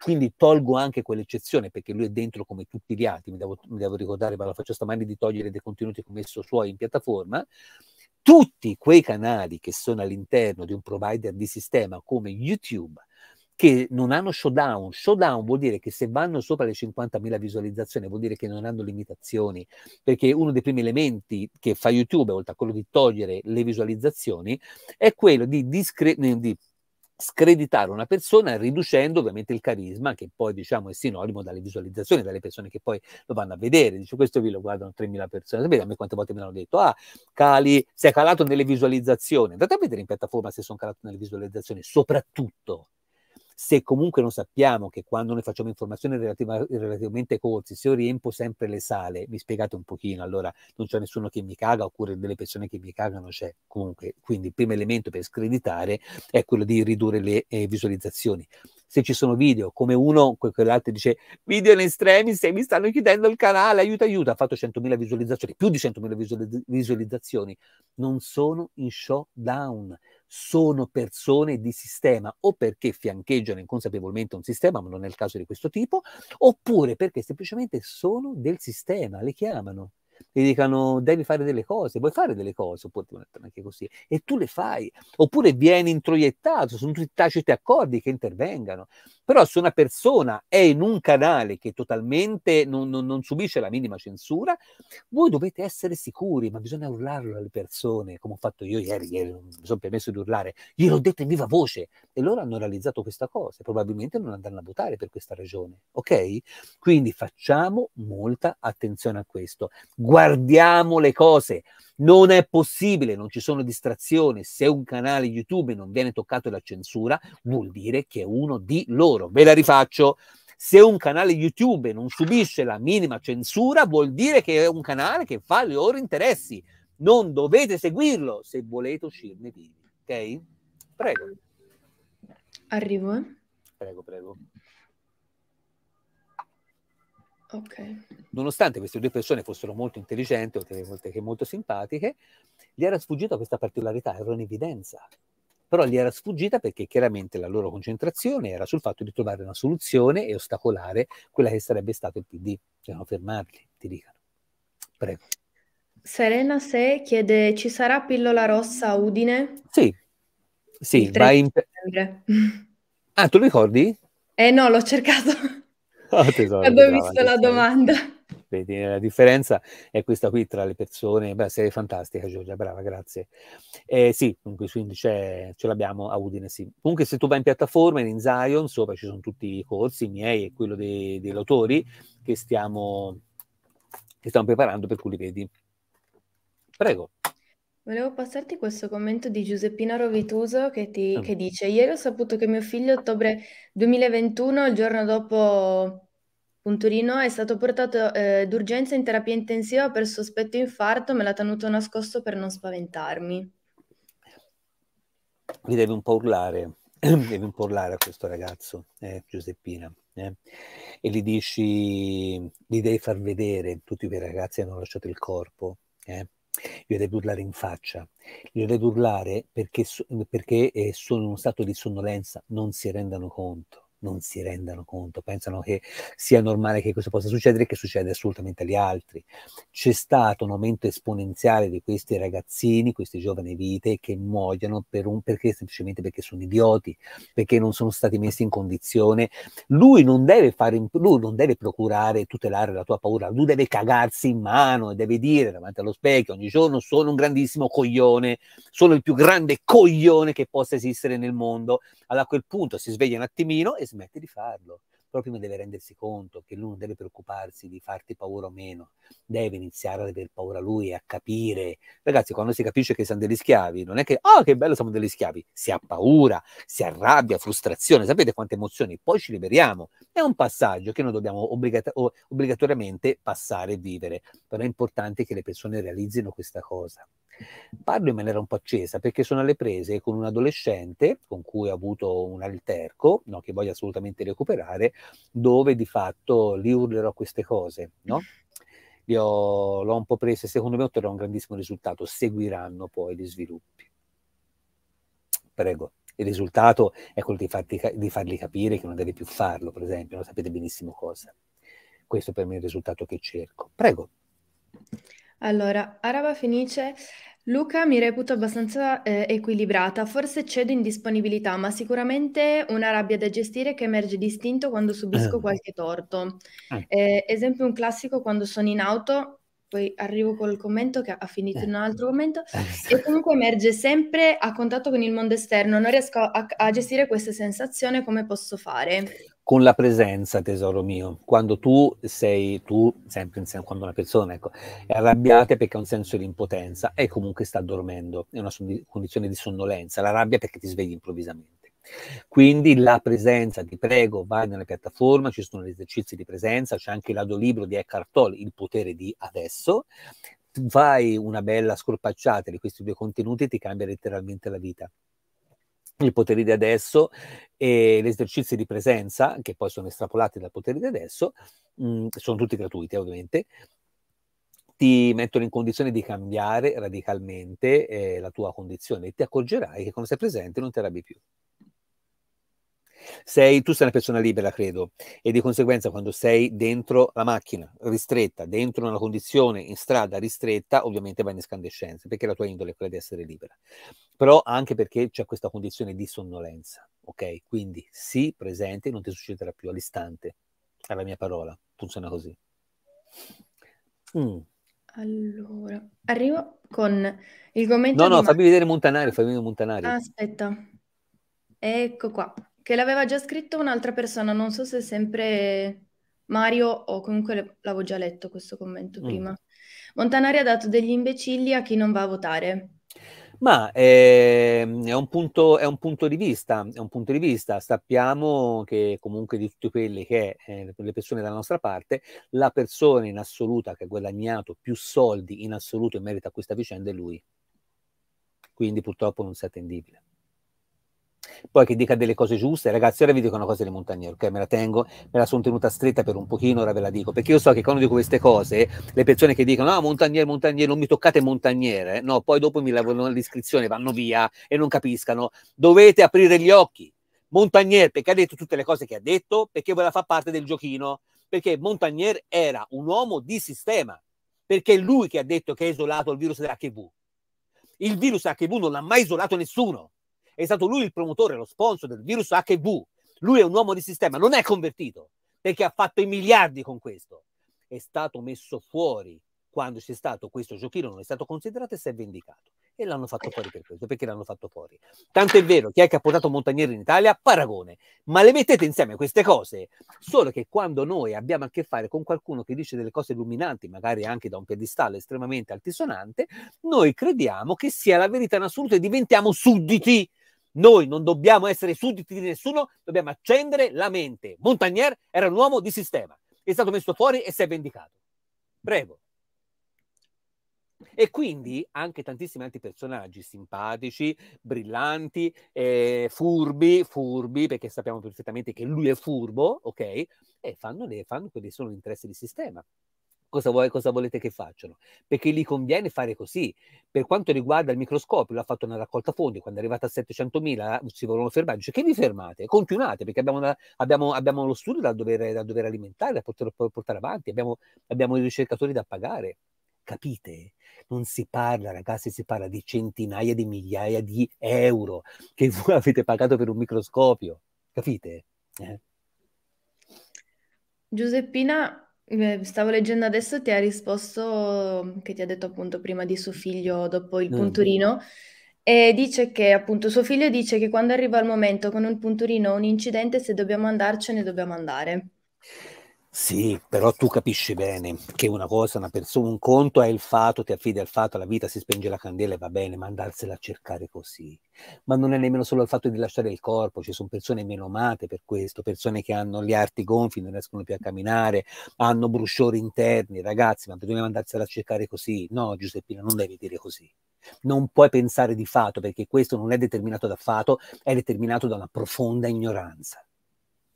quindi tolgo anche quell'eccezione perché lui è dentro come tutti gli altri, mi devo, mi devo ricordare, ma lo faccio stamani di togliere dei contenuti che ho messo suoi in piattaforma, tutti quei canali che sono all'interno di un provider di sistema come YouTube, che non hanno showdown. Showdown vuol dire che se vanno sopra le 50.000 visualizzazioni vuol dire che non hanno limitazioni, perché uno dei primi elementi che fa YouTube, oltre a quello di togliere le visualizzazioni, è quello di, discre- eh, di screditare una persona riducendo ovviamente il carisma che poi diciamo è sinonimo dalle visualizzazioni, dalle persone che poi lo vanno a vedere, dice questo vi lo guardano 3.000 persone, sapete a me quante volte mi hanno detto ah cali, sei calato nelle visualizzazioni, andate a vedere in piattaforma se sono calato nelle visualizzazioni, soprattutto se comunque non sappiamo che quando noi facciamo informazioni relativa, relativamente corsi se io riempo sempre le sale, mi spiegate un pochino, allora non c'è nessuno che mi caga oppure delle persone che mi cagano c'è comunque. Quindi il primo elemento per screditare è quello di ridurre le eh, visualizzazioni. Se ci sono video, come uno, quell'altro dice video in estremi, se mi stanno chiudendo il canale, aiuto, aiuto, ha fatto 100.000 visualizzazioni, più di 100.000 visualizzazioni, non sono in showdown sono persone di sistema o perché fiancheggiano inconsapevolmente un sistema, ma non è il caso di questo tipo, oppure perché semplicemente sono del sistema, le chiamano ti dicono devi fare delle cose, vuoi fare delle cose, oppure anche così, e tu le fai, oppure vieni introiettato, sono tutti taciti accordi che intervengano. Però se una persona è in un canale che totalmente non, non, non subisce la minima censura, voi dovete essere sicuri, ma bisogna urlarlo alle persone, come ho fatto io ieri, ieri mi sono permesso di urlare, glielo ho detto in viva voce e loro hanno realizzato questa cosa e probabilmente non andranno a votare per questa ragione, ok? Quindi facciamo molta attenzione a questo, guardiamo le cose. Non è possibile, non ci sono distrazioni. Se un canale YouTube non viene toccato dalla censura, vuol dire che è uno di loro. Ve la rifaccio. Se un canale YouTube non subisce la minima censura, vuol dire che è un canale che fa i loro interessi. Non dovete seguirlo se volete uscirne vivi. Ok? Prego. Arrivo. Eh. Prego, prego. Okay. Nonostante queste due persone fossero molto intelligenti, oltre che molto simpatiche, gli era sfuggita questa particolarità, era un'evidenza. Però gli era sfuggita perché chiaramente la loro concentrazione era sul fatto di trovare una soluzione e ostacolare quella che sarebbe stato il PD. Devono fermarli, ti dicano. Prego. Serena Se chiede, ci sarà pillola rossa a Udine? Sì, sì, va in... Ah, tu lo ricordi? Eh no, l'ho cercato. Oh, tesoro, Quando ho visto la domanda. Vedi, la differenza è questa qui tra le persone. Beh, sei fantastica, Giorgia, brava, grazie. Eh, sì, comunque, quindi ce l'abbiamo a Udine, sì. Comunque, se tu vai in piattaforma, in Zion, sopra ci sono tutti i corsi miei e quello dei, degli autori che stiamo, che stiamo preparando, per cui li vedi. Prego. Volevo passarti questo commento di Giuseppina Rovituso che, ti, ah. che dice: Ieri ho saputo che mio figlio, ottobre 2021, il giorno dopo Punturino, è stato portato eh, d'urgenza in terapia intensiva per sospetto infarto. Me l'ha tenuto nascosto per non spaventarmi. Mi devi un po' urlare, devi un po' urlare a questo ragazzo, eh, Giuseppina. Eh? E gli dici, gli devi far vedere, tutti quei ragazzi hanno lasciato il corpo. Eh? Gli ho urlare in faccia, gli ho urlare perché, perché eh, sono in uno stato di sonnolenza, non si rendano conto non si rendano conto, pensano che sia normale che questo possa succedere e che succede assolutamente agli altri. C'è stato un aumento esponenziale di questi ragazzini, queste giovani vite che muoiono per un, perché semplicemente perché sono idioti, perché non sono stati messi in condizione. Lui non deve fare, lui non deve procurare tutelare la tua paura, lui deve cagarsi in mano e deve dire davanti allo specchio ogni giorno sono un grandissimo coglione, sono il più grande coglione che possa esistere nel mondo. Allora a quel punto si sveglia un attimino e smette di farlo però prima deve rendersi conto che lui non deve preoccuparsi di farti paura o meno, deve iniziare ad aver paura lui e a capire. Ragazzi, quando si capisce che siamo degli schiavi, non è che, oh che bello siamo degli schiavi, si ha paura, si arrabbia, frustrazione, sapete quante emozioni, poi ci liberiamo. È un passaggio che noi dobbiamo obbligat- obbligatoriamente passare e vivere, però è importante che le persone realizzino questa cosa. Parlo in maniera un po' accesa perché sono alle prese con un adolescente con cui ho avuto un alterco, no, che voglio assolutamente recuperare, dove di fatto li urlerò queste cose, no? Li ho, l'ho un po' prese, secondo me otterrò un grandissimo risultato, seguiranno poi gli sviluppi. Prego. Il risultato è quello di, farti, di fargli capire che non devi più farlo, per esempio, non sapete benissimo cosa. Questo per me è il risultato che cerco. Prego. Allora, Araba Fenice Luca mi reputo abbastanza eh, equilibrata, forse cedo in disponibilità, ma sicuramente una rabbia da gestire che emerge distinto quando subisco eh. qualche torto. Eh, eh esempio un classico quando sono in auto poi arrivo col commento che ha finito eh. in un altro commento, eh, e comunque emerge sempre a contatto con il mondo esterno, non riesco a, a gestire questa sensazione, come posso fare? con la presenza, tesoro mio. Quando tu sei, tu, sempre quando una persona ecco, è arrabbiata perché ha un senso di impotenza e comunque sta dormendo, è una condizione di sonnolenza, la rabbia perché ti svegli improvvisamente. Quindi la presenza, ti prego, vai nella piattaforma, ci sono gli esercizi di presenza, c'è anche l'adolibro di Eckhart Tolle, Il potere di adesso, vai una bella scorpacciata di questi due contenuti e ti cambia letteralmente la vita il potere di adesso e gli esercizi di presenza, che poi sono estrapolati dal potere di adesso, mh, mm, sono tutti gratuiti ovviamente, ti mettono in condizione di cambiare radicalmente eh, la tua condizione e ti accorgerai che quando sei presente non ti arrabbi più. Sei, tu sei una persona libera, credo, e di conseguenza quando sei dentro la macchina, ristretta, dentro una condizione in strada ristretta, ovviamente vai in escandescenza, perché la tua indole è quella di essere libera. Però anche perché c'è questa condizione di sonnolenza, ok? Quindi sì, presente, non ti succederà più all'istante, è la mia parola, funziona così. Mm. Allora, arrivo con il commento. No, no, fammi vedere Montanari, fammi vedere Montanari. aspetta. Ecco qua che l'aveva già scritto un'altra persona, non so se sempre Mario o comunque l'avevo già letto questo commento mm. prima. Montanari ha dato degli imbecilli a chi non va a votare. Ma è, ehm, è, un punto, è, un punto, di vista, è un punto di vista. Sappiamo che comunque di tutti quelli che eh, le persone dalla nostra parte, la persona in assoluta che ha guadagnato più soldi in assoluto in merito a questa vicenda è lui. Quindi purtroppo non si è attendibile poi che dica delle cose giuste. Ragazzi, ora vi dico una cosa del Montagnero, ok? Me la tengo, me la sono tenuta stretta per un pochino, ora ve la dico, perché io so che quando dico queste cose, le persone che dicono, no, ah, Montagnero, Montagnero, non mi toccate Montagnere, no, poi dopo mi lavorano all'iscrizione, vanno via e non capiscano. Dovete aprire gli occhi. Montagnier, perché ha detto tutte le cose che ha detto, perché voleva far parte del giochino, perché Montagnier era un uomo di sistema, perché è lui che ha detto che ha isolato il virus dell'HIV. Il virus HIV non l'ha mai isolato nessuno è stato lui il promotore, lo sponsor del virus HIV. Lui è un uomo di sistema, non è convertito perché ha fatto i miliardi con questo. È stato messo fuori quando c'è stato questo giochino, non è stato considerato e si è vendicato. E l'hanno fatto fuori per questo, perché l'hanno fatto fuori. Tanto è vero, chi è che ha portato Montagnieri in Italia? Paragone. Ma le mettete insieme queste cose, solo che quando noi abbiamo a che fare con qualcuno che dice delle cose illuminanti, magari anche da un piedistallo estremamente altisonante, noi crediamo che sia la verità in assoluto e diventiamo sudditi noi non dobbiamo essere sudditi di nessuno, dobbiamo accendere la mente. Montagnier era un uomo di sistema, è stato messo fuori e si è vendicato. Prego. E quindi anche tantissimi altri personaggi simpatici, brillanti, eh, furbi, furbi, perché sappiamo perfettamente che lui è furbo, ok? E fanno, le, fanno quelli sono gli interessi di sistema cosa, vuoi, cosa volete che facciano? Perché gli conviene fare così. Per quanto riguarda il microscopio, l'ha fatto una raccolta fondi, quando è arrivata a 700.000 eh, si volevano fermare, dice che vi fermate, continuate, perché abbiamo, una, abbiamo, abbiamo lo studio da dover, da dover, alimentare, da poter portare avanti, abbiamo, abbiamo i ricercatori da pagare capite? Non si parla, ragazzi, si parla di centinaia di migliaia di euro che voi avete pagato per un microscopio, capite? Eh? Giuseppina eh, stavo leggendo adesso, ti ha risposto, che ti ha detto appunto prima di suo figlio dopo il Mm. punturino, e dice che appunto suo figlio dice che quando arriva il momento con un punturino o un incidente, se dobbiamo andarcene, dobbiamo andare. Sì, però tu capisci bene che una cosa, una persona, un conto è il fatto, ti affidi al fatto, la vita si spenge la candela e va bene, ma andarsela a cercare così. Ma non è nemmeno solo il fatto di lasciare il corpo, ci sono persone meno menomate per questo, persone che hanno gli arti gonfi, non riescono più a camminare, hanno brusciori interni, ragazzi, ma dobbiamo andarsela a cercare così. No, Giuseppina, non devi dire così. Non puoi pensare di fatto, perché questo non è determinato da fatto, è determinato da una profonda ignoranza.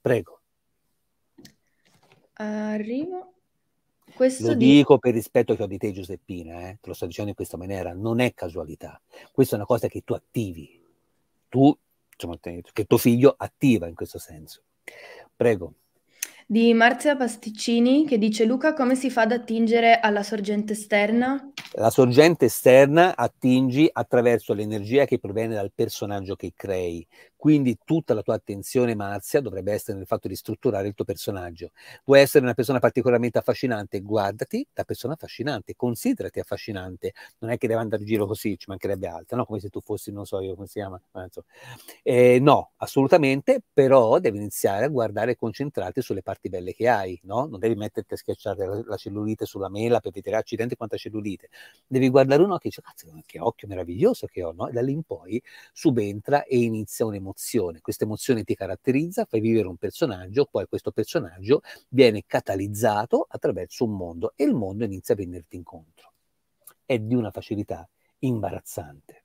Prego. Arrivo. Questo lo di... dico per rispetto che ho di te, Giuseppina, eh? te lo sto dicendo in questa maniera, non è casualità, questa è una cosa che tu attivi, tu, insomma, che tuo figlio attiva in questo senso. Prego. Di Marzia Pasticcini che dice Luca come si fa ad attingere alla sorgente esterna? La sorgente esterna attingi attraverso l'energia che proviene dal personaggio che crei, quindi tutta la tua attenzione, Marzia, dovrebbe essere nel fatto di strutturare il tuo personaggio. Vuoi essere una persona particolarmente affascinante? Guardati da persona affascinante, considerati affascinante. Non è che devi andare in giro così, ci mancherebbe altro, no? Come se tu fossi, non so io come si chiama. Eh, no, assolutamente, però devi iniziare a guardare e concentrarti sulle parti belle che hai, no? Non devi metterti a schiacciare la, cellulite sulla mela per vedere ah, accidenti quanta cellulite. Devi guardare un occhio e dire, cazzo, ah, che occhio meraviglioso che ho, no? E da lì in poi subentra e inizia un'emozione emozione, questa emozione ti caratterizza, fai vivere un personaggio, poi questo personaggio viene catalizzato attraverso un mondo e il mondo inizia a venirti incontro. È di una facilità imbarazzante.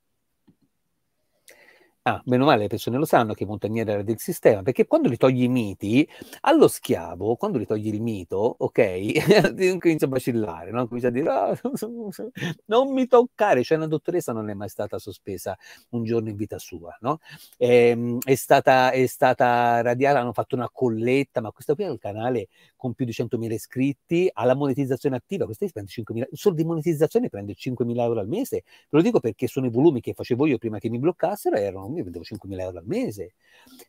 Ah, meno male le persone lo sanno che Montanieri era del sistema, perché quando gli togli i miti, allo schiavo, quando gli togli il mito, ok, comincia a vacillare, no? comincia a dire oh, non mi toccare, cioè una dottoressa non è mai stata sospesa un giorno in vita sua, no? è, ehm, è, stata, è stata radiata, hanno fatto una colletta, ma questo qui è il canale con più di 100.000 iscritti, ha la monetizzazione attiva, questa qui 5.000, solo di monetizzazione prende 5.000 euro al mese, ve lo dico perché sono i volumi che facevo io prima che mi bloccassero, erano io vendevo 5.000 euro al mese.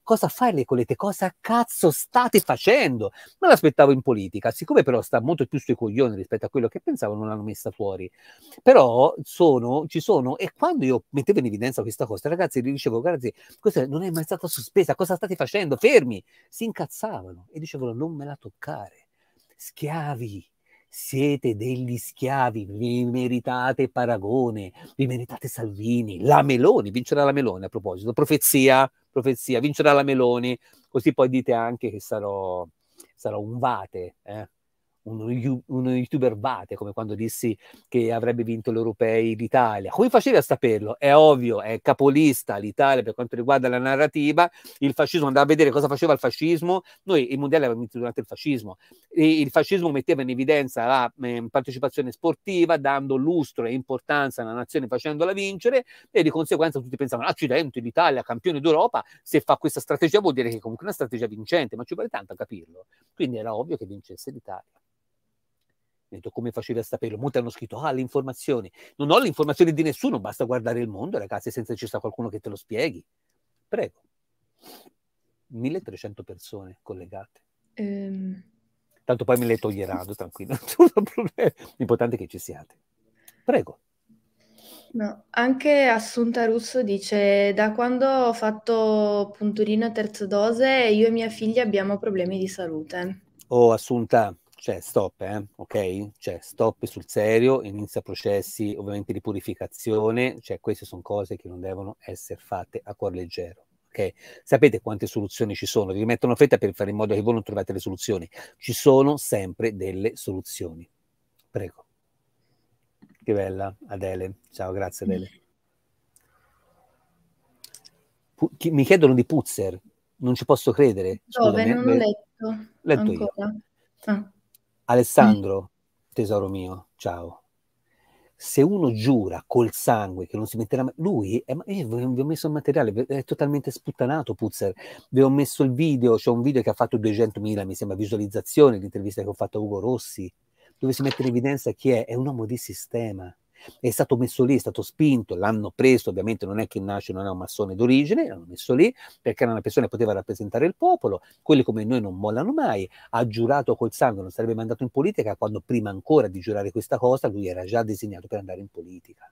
Cosa fai le colette? Cosa cazzo state facendo? Me l'aspettavo in politica, siccome però sta molto più sui coglioni rispetto a quello che pensavo, non l'hanno messa fuori. Però sono, ci sono, e quando io mettevo in evidenza questa cosa, ragazzi, gli dicevo, ragazzi, questa non è mai stata sospesa, cosa state facendo? Fermi! Si incazzavano e dicevano, non me la toccare, schiavi siete degli schiavi, vi meritate Paragone, vi meritate Salvini, la Meloni, vincerà la Meloni a proposito, profezia, profezia, vincerà la Meloni, così poi dite anche che sarò, sarò un vate. Eh? uno, uno youtuber vate come quando dissi che avrebbe vinto l'Europei d'Italia. Come facevi a saperlo? È ovvio, è capolista l'Italia per quanto riguarda la narrativa, il fascismo, andava a vedere cosa faceva il fascismo, noi il mondiale avevamo vinto durante il fascismo, e il fascismo metteva in evidenza la eh, partecipazione sportiva, dando lustro e importanza alla nazione facendola vincere e di conseguenza tutti pensavano, accidenti l'Italia, campione d'Europa, se fa questa strategia vuol dire che comunque è una strategia vincente, ma ci vuole tanto a capirlo. Quindi era ovvio che vincesse l'Italia detto, come facevi a saperlo? Molti hanno scritto, ah, le informazioni. Non ho le informazioni di nessuno, basta guardare il mondo, ragazzi, senza ci sta qualcuno che te lo spieghi. Prego. 1300 persone collegate. Um... Tanto poi me le toglieranno, tranquillo. L'importante è che ci siate. Prego. No, anche Assunta Russo dice: Da quando ho fatto punturino terza dose, io e mia figlia abbiamo problemi di salute. Oh, Assunta, cioè stop, eh, ok? Cioè stop sul serio, inizia processi ovviamente di purificazione, cioè queste sono cose che non devono essere fatte a cuor leggero. ok? Sapete quante soluzioni ci sono? Vi mettono fretta per fare in modo che voi non trovate le soluzioni. Ci sono sempre delle soluzioni. Prego. Che bella, Adele. Ciao, grazie Adele. Pu- chi- mi chiedono di Puzzer, non ci posso credere. Dove? Scusami, non l'ho letto. Letto ancora. io. Ah. Alessandro, mm. tesoro mio, ciao. Se uno giura col sangue che non si metterà mai... Lui, è, eh, vi ho messo il materiale, è totalmente sputtanato Puzzer. Vi ho messo il video, c'è un video che ha fatto 200.000, mi sembra, visualizzazioni, l'intervista che ho fatto a Ugo Rossi, dove si mette in evidenza chi è. È un uomo di sistema è stato messo lì, è stato spinto, l'hanno preso, ovviamente non è che nasce, non è un massone d'origine, l'hanno messo lì perché era una persona che poteva rappresentare il popolo, quelli come noi non mollano mai, ha giurato col sangue, non sarebbe mai andato in politica quando prima ancora di giurare questa cosa lui era già designato per andare in politica.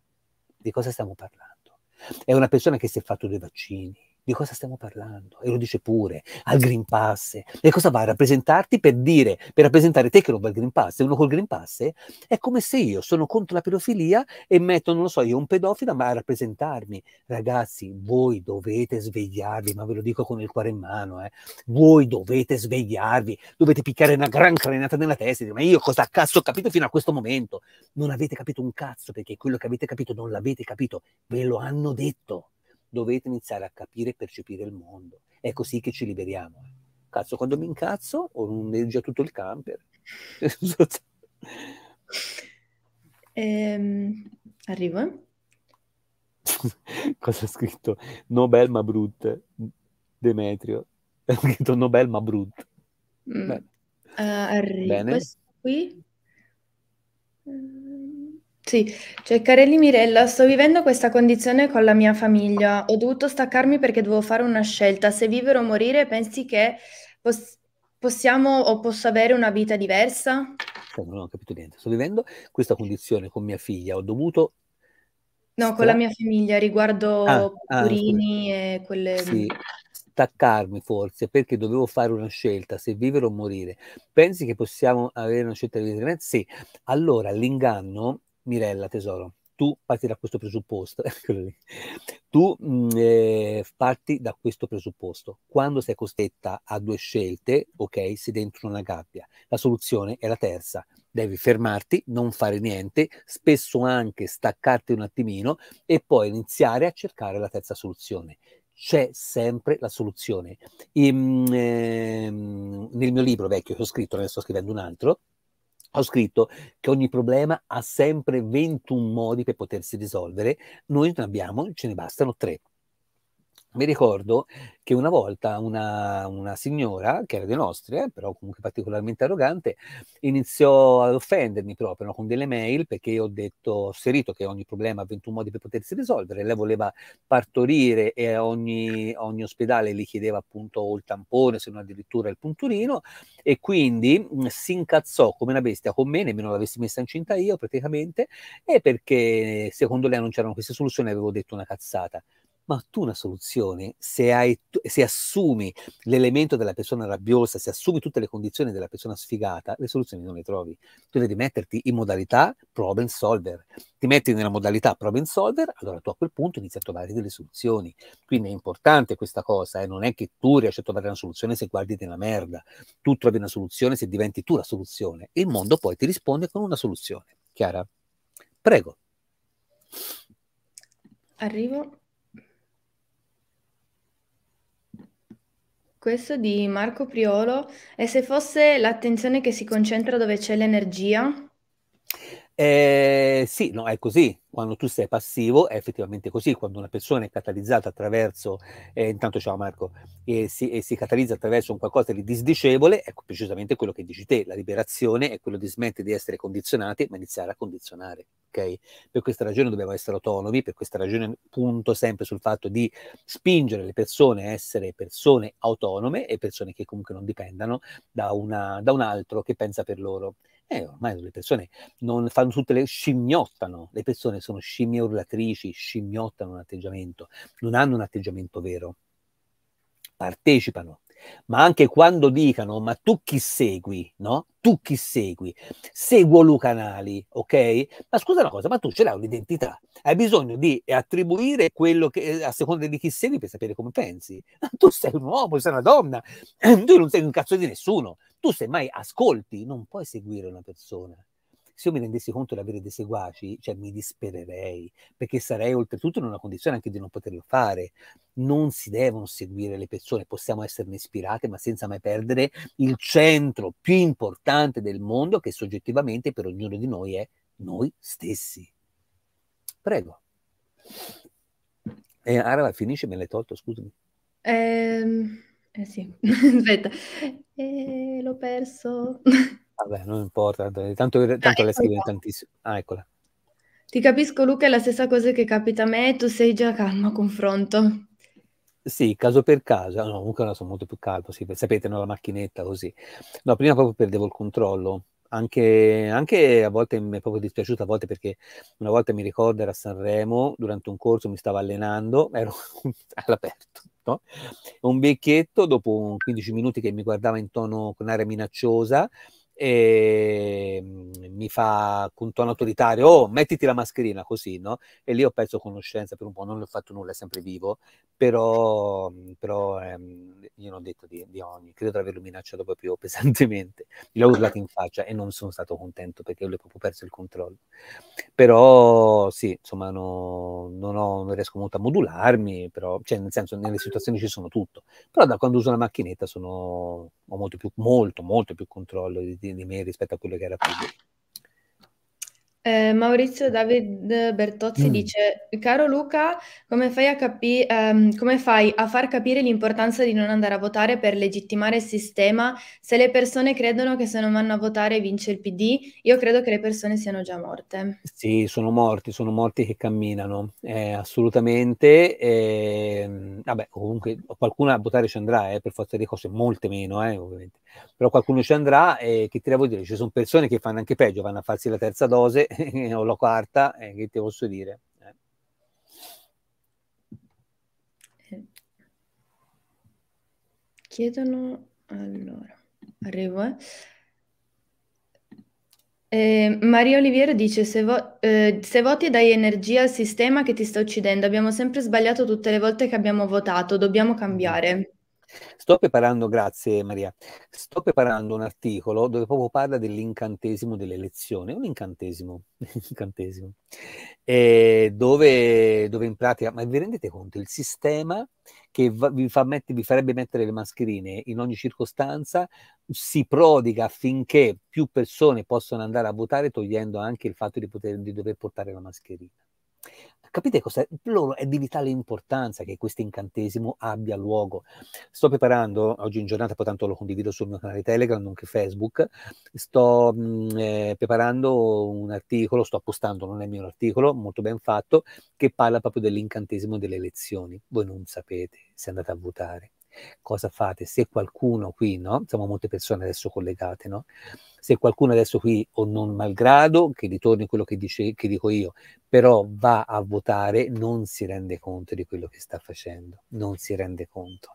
Di cosa stiamo parlando? È una persona che si è fatto due vaccini, di cosa stiamo parlando? E lo dice pure, al Green Pass. E cosa va a rappresentarti per dire, per rappresentare te che lo va al Green Pass? E uno col Green Pass è come se io sono contro la pedofilia e metto, non lo so, io un pedofilo, ma a rappresentarmi. Ragazzi, voi dovete svegliarvi, ma ve lo dico con il cuore in mano, eh. voi dovete svegliarvi, dovete picchiare una gran crenata nella testa, ma io cosa cazzo ho capito fino a questo momento? Non avete capito un cazzo perché quello che avete capito non l'avete capito, ve lo hanno detto dovete iniziare a capire e percepire il mondo. È così che ci liberiamo. Eh. Cazzo, quando mi incazzo ho un noleggia tutto il camper. ehm, arrivo. Eh. Cosa ha scritto? Nobel ma brut, Demetrio. Ha scritto Nobel ma brut. Mm. Uh, arrivo. Bene. Questo qui. Um... Sì, cioè Carelli Mirella, sto vivendo questa condizione con la mia famiglia. Ho dovuto staccarmi perché dovevo fare una scelta. Se vivere o morire, pensi che pos- possiamo o posso avere una vita diversa? Sì, cioè, non ho capito niente. Sto vivendo questa condizione con mia figlia. Ho dovuto... No, con la mia famiglia, riguardo ah, ah Purini ah, e quelle... Sì, staccarmi forse perché dovevo fare una scelta se vivere o morire. Pensi che possiamo avere una scelta di vita diversa? Sì. Allora, l'inganno Mirella, tesoro, tu parti da questo presupposto, eh, tu mm, eh, parti da questo presupposto. Quando sei costretta a due scelte, ok, sei dentro una gabbia, la soluzione è la terza, devi fermarti, non fare niente, spesso anche staccarti un attimino e poi iniziare a cercare la terza soluzione. C'è sempre la soluzione. E, ehm, mh, nel mio libro vecchio che ho scritto, ne sto scrivendo un altro, ho scritto che ogni problema ha sempre 21 modi per potersi risolvere, noi ne abbiamo, ce ne bastano 3. Mi ricordo che una volta una, una signora, che era di Nostria, eh, però comunque particolarmente arrogante, iniziò ad offendermi proprio no? con delle mail perché io ho detto, ho asserito che ogni problema ha 21 modi per potersi risolvere. Lei voleva partorire e a ogni, ogni ospedale gli chiedeva appunto il tampone, se non addirittura il punturino, e quindi mh, mm, si incazzò come una bestia con me, nemmeno l'avessi messa incinta io praticamente, e perché secondo lei non c'erano queste soluzioni avevo detto una cazzata ma tu una soluzione, se, hai, se assumi l'elemento della persona rabbiosa, se assumi tutte le condizioni della persona sfigata, le soluzioni non le trovi. Tu devi metterti in modalità problem solver. Ti metti nella modalità problem solver, allora tu a quel punto inizi a trovare delle soluzioni. Quindi è importante questa cosa, eh? non è che tu riesci a trovare una soluzione se guardi nella merda, tu trovi una soluzione se diventi tu la soluzione e il mondo poi ti risponde con una soluzione. Chiara, prego. Arrivo. questo di Marco Priolo E se fosse l'attenzione che si concentra dove c'è l'energia? Eh, sì, no, è così quando tu sei passivo è effettivamente così, quando una persona è catalizzata attraverso, eh, intanto ciao Marco, e si, e si, catalizza attraverso un qualcosa di disdicevole, ecco precisamente quello che dici te, la liberazione è quello di smettere di essere condizionati ma iniziare a condizionare. Okay? Per questa ragione dobbiamo essere autonomi, per questa ragione punto sempre sul fatto di spingere le persone a essere persone autonome e persone che comunque non dipendano da, una, da un altro che pensa per loro. Eh, ormai le persone non fanno tutte le scimmiottano, le persone sono scimmie urlatrici, scimmiottano un atteggiamento, non hanno un atteggiamento vero, partecipano, ma anche quando dicano ma tu chi segui, no? tu chi segui? Seguo Luca Nali, ok? Ma scusa una cosa, ma tu ce l'hai un'identità, hai bisogno di attribuire quello che eh, a seconda di chi segui per sapere come pensi. tu sei un uomo, sei una donna, tu non sei un cazzo di nessuno, tu semmai ascolti, non puoi seguire una persona se io mi rendessi conto di avere dei seguaci, cioè mi dispererei, perché sarei oltretutto in una condizione anche di non poterlo fare. Non si devono seguire le persone, possiamo esserne ispirate, ma senza mai perdere il centro più importante del mondo che soggettivamente per ognuno di noi è noi stessi. Prego. Eh, Arava, finisce, me l'hai tolto, scusami. Eh, eh sì, aspetta, eh, l'ho perso. Vabbè, non importa, tanto, tanto ah, lei scrive tantissimo. Ah, eccola. Ti capisco Luca, è la stessa cosa che capita a me, tu sei già calma a confronto. Sì, caso per caso, no, comunque ora sono molto più calmo, sì, sapete, no, la macchinetta così. No, prima proprio perdevo il controllo, anche, anche, a volte mi è proprio dispiaciuto, a volte perché una volta mi ricordo era a Sanremo, durante un corso mi stavo allenando, ero all'aperto, no? un vecchietto dopo 15 minuti che mi guardava in tono con aria minacciosa, e mm, mi fa con tono autoritario, oh, mettiti la mascherina, così, no? E lì ho perso conoscenza per un po', non ho fatto nulla, è sempre vivo, però, mm, però ehm, io non ho detto di, di, ogni, credo di averlo minacciato proprio pesantemente, l'ho urlato in faccia e non sono stato contento perché ho proprio perso il controllo. Però sì, insomma, no, non, ho, non, riesco molto a modularmi, però, cioè, nel senso, nelle situazioni ci sono tutto, però da quando uso la macchinetta sono, ho molto più, molto, molto più controllo di di, di me rispetto a quello che era prima. Eh, Maurizio David Bertozzi mm. dice: Caro Luca, come fai, capi- ehm, come fai, a far capire l'importanza di non andare a votare per legittimare il sistema se le persone credono che se non vanno a votare vince il PD? Io credo che le persone siano già morte. Sì, sono morti, sono morti che camminano, eh, assolutamente. Eh, vabbè, comunque qualcuno a votare ci andrà, eh, per forza di cose, molte meno, eh, ovviamente. Però qualcuno ci andrà e che ti devo dire, ci sono persone che fanno anche peggio, vanno a farsi la terza dose o la quarta, eh, che ti posso dire? Eh. Chiedono, allora, arrivo eh. Eh, Maria Oliviero dice: se, vo eh, se, voti dai energia al sistema che ti sta uccidendo, abbiamo sempre sbagliato tutte le volte che abbiamo votato, dobbiamo mm-hmm. cambiare. Sto preparando, grazie Maria, sto preparando un articolo dove proprio parla dell'incantesimo dell'elezione, un incantesimo, incantesimo eh, dove, dove, in pratica, ma vi rendete conto, il sistema che vi, fa mette, vi farebbe mettere le mascherine in ogni circostanza si prodiga affinché più persone possano andare a votare togliendo anche il fatto di, poter, di dover portare la mascherina. Capite cosa? loro è di vitale importanza che questo incantesimo abbia luogo. Sto preparando oggi in giornata, poi tanto lo condivido sul mio canale Telegram, nonché Facebook, sto mm, eh, preparando un articolo, sto postando, non è il mio articolo, molto ben fatto, che parla proprio dell'incantesimo delle elezioni. Voi non sapete se andate a votare cosa fate, se qualcuno qui, no? siamo molte persone adesso collegate, no? se qualcuno adesso qui o non malgrado, che ritorni quello che, dice, che dico io, però va a votare, non si rende conto di quello che sta facendo, non si rende conto.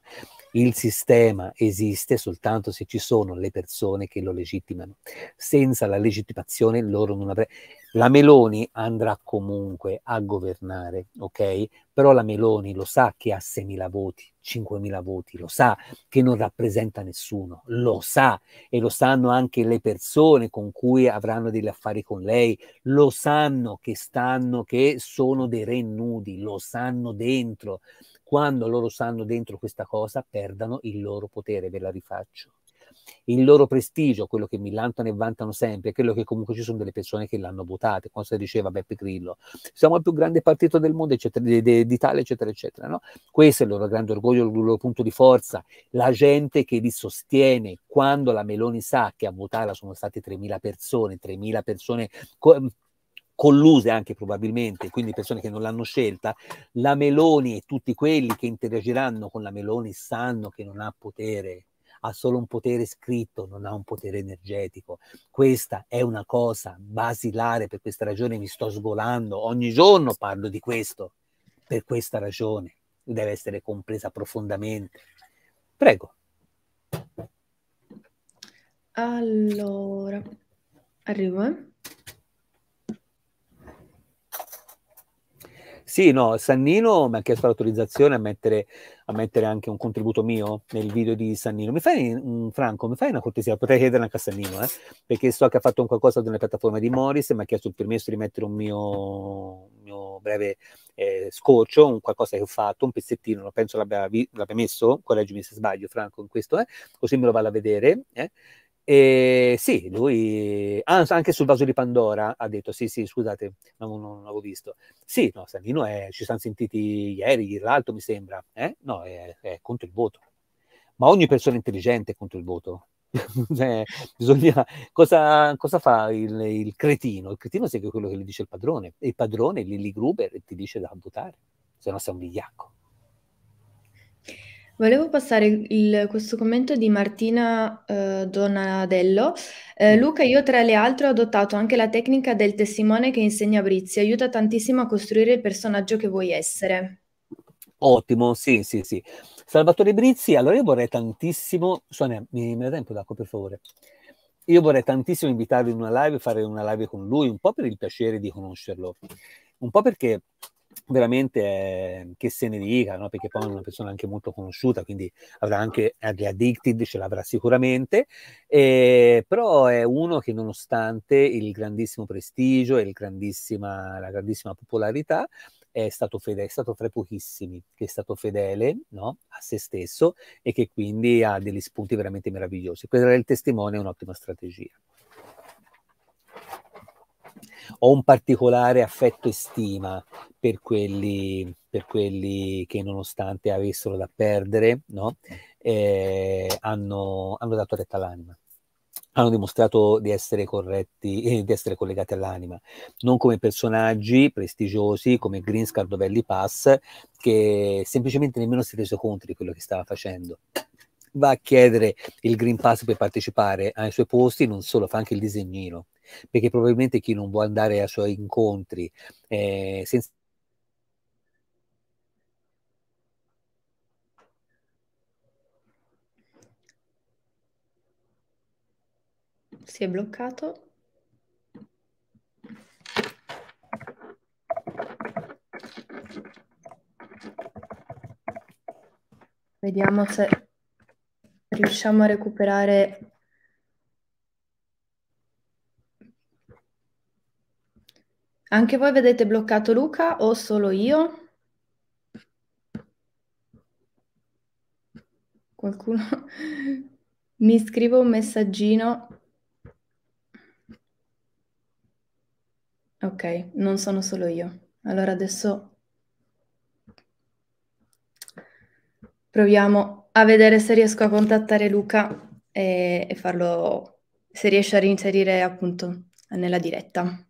Il sistema esiste soltanto se ci sono le persone che lo legittimano, senza la legittimazione loro non avrebbero la Meloni andrà comunque a governare, ok? Però la Meloni lo sa che ha 6.000 voti, 5.000 voti, lo sa che non rappresenta nessuno, lo sa e lo sanno anche le persone con cui avranno degli affari con lei, lo sanno che stanno, che sono dei re nudi, lo sanno dentro. Quando loro sanno dentro questa cosa, perdano il loro potere, ve la rifaccio il loro prestigio, quello che millantano e vantano sempre, è quello che comunque ci sono delle persone che l'hanno votato, come si diceva Beppe Grillo, siamo il più grande partito del mondo, eccetera, d'Italia, eccetera, eccetera. No? Questo è il loro grande orgoglio, il loro punto di forza, la gente che li sostiene, quando la Meloni sa che a votarla sono state 3.000 persone, 3.000 persone colluse anche probabilmente, quindi persone che non l'hanno scelta, la Meloni e tutti quelli che interagiranno con la Meloni sanno che non ha potere ha solo un potere scritto, non ha un potere energetico. Questa è una cosa basilare, per questa ragione mi sto sgolando, ogni giorno parlo di questo, per questa ragione deve essere compresa profondamente. Prego. Allora, arrivo. Eh? Sì, no, Sannino mi ha chiesto l'autorizzazione a mettere mettere anche un contributo mio nel video di Sannino. Mi fai un Franco, mi fai una cortesia, potrei chiedere anche a Sannino, eh? perché so che ha fatto un qualcosa di una piattaforma di Morris e mi ha chiesto il permesso di mettere un mio, mio breve eh, scorcio, un qualcosa che ho fatto, un pezzettino, non penso l'abbia, vi, l'abbia messo, correggimi se sbaglio Franco in questo, eh? così me lo vado a vedere. Eh? E sì, lui anche sul vaso di Pandora ha detto: Sì, sì, scusate, non, non l'avevo visto. Sì, no, Sandino è, ci siamo sentiti ieri, ieri l'altro mi sembra. Eh? No, è, è, contro il voto. Ma ogni persona intelligente è contro il voto. eh, bisogna, cosa, cosa, fa il, il, cretino? Il cretino segue quello che gli dice il padrone, e il padrone, Lilly Gruber, ti dice da votare, se no sei un vigliacco. Volevo passare il questo commento di Martina, uhm, Donadello. Ehm: "Luca, io tra le altre ho adottato anche la tecnica del testimone che insegna Brizzi, aiuta tantissimo a costruire il personaggio che vuoi essere". Ottimo, sì, sì, sì. Salvatore Brizzi, allora io vorrei tantissimo Sonia, mi dai un po' d'acqua per favore? Io vorrei tantissimo invitarlo in una live, fare una live con lui, un po' per il piacere di conoscerlo, un po' perché veramente è, ehm, che se ne dica, no? perché poi è una persona anche molto conosciuta, quindi avrà anche gli Addicted, ce l'avrà sicuramente, eh, però è uno che nonostante il grandissimo prestigio e grandissima, la grandissima popolarità, è stato fedele, è stato fra i pochissimi che è stato fedele no? a se stesso e che quindi ha degli spunti veramente meravigliosi. Questo era il testimone, è un'ottima strategia ho un particolare affetto e stima per quelli, per quelli che nonostante avessero da perdere, no? eh, hanno, hanno dato retta all'anima hanno dimostrato di essere corretti, eh, di essere collegati all'anima, non come personaggi prestigiosi come Green Scardovelli Pass, che semplicemente nemmeno si è reso conto di quello che stava facendo. Va a chiedere il Green Pass per partecipare ai suoi posti, non solo, fa anche il disegnino perché probabilmente chi non vuole andare ai suoi incontri eh, senza si è bloccato. Vediamo se riusciamo a recuperare Anche voi vedete bloccato Luca o solo io? Qualcuno mi scrive un messaggino. Ok, non sono solo io. Allora adesso proviamo a vedere se riesco a contattare Luca e, e farlo, se riesce a reinserire appunto nella diretta.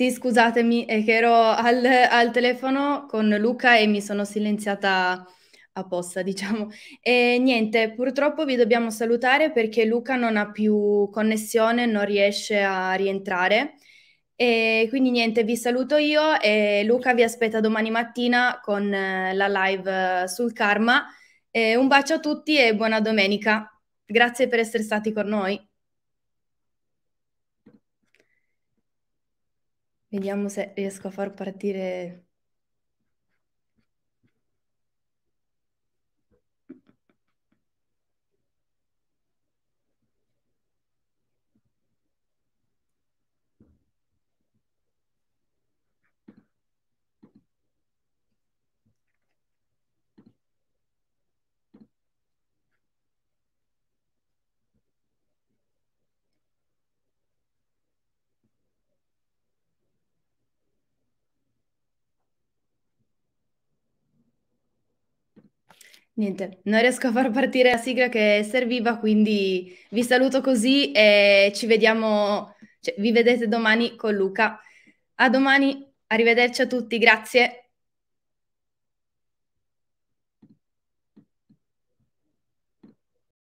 Sì, scusatemi, è che ero al, al telefono con Luca e mi sono silenziata apposta, diciamo. E niente, purtroppo vi dobbiamo salutare perché Luca non ha più connessione, non riesce a rientrare. E quindi niente, vi saluto io e Luca vi aspetta domani mattina con eh, la live eh, sul karma. E un bacio a tutti e buona domenica. Grazie per essere stati con noi. Vediamo se riesco a far partire Niente, non riesco a far partire la sigla che serviva, quindi vi saluto così e ci vediamo, cioè, vi vedete domani con Luca. A domani, arrivederci a tutti, grazie.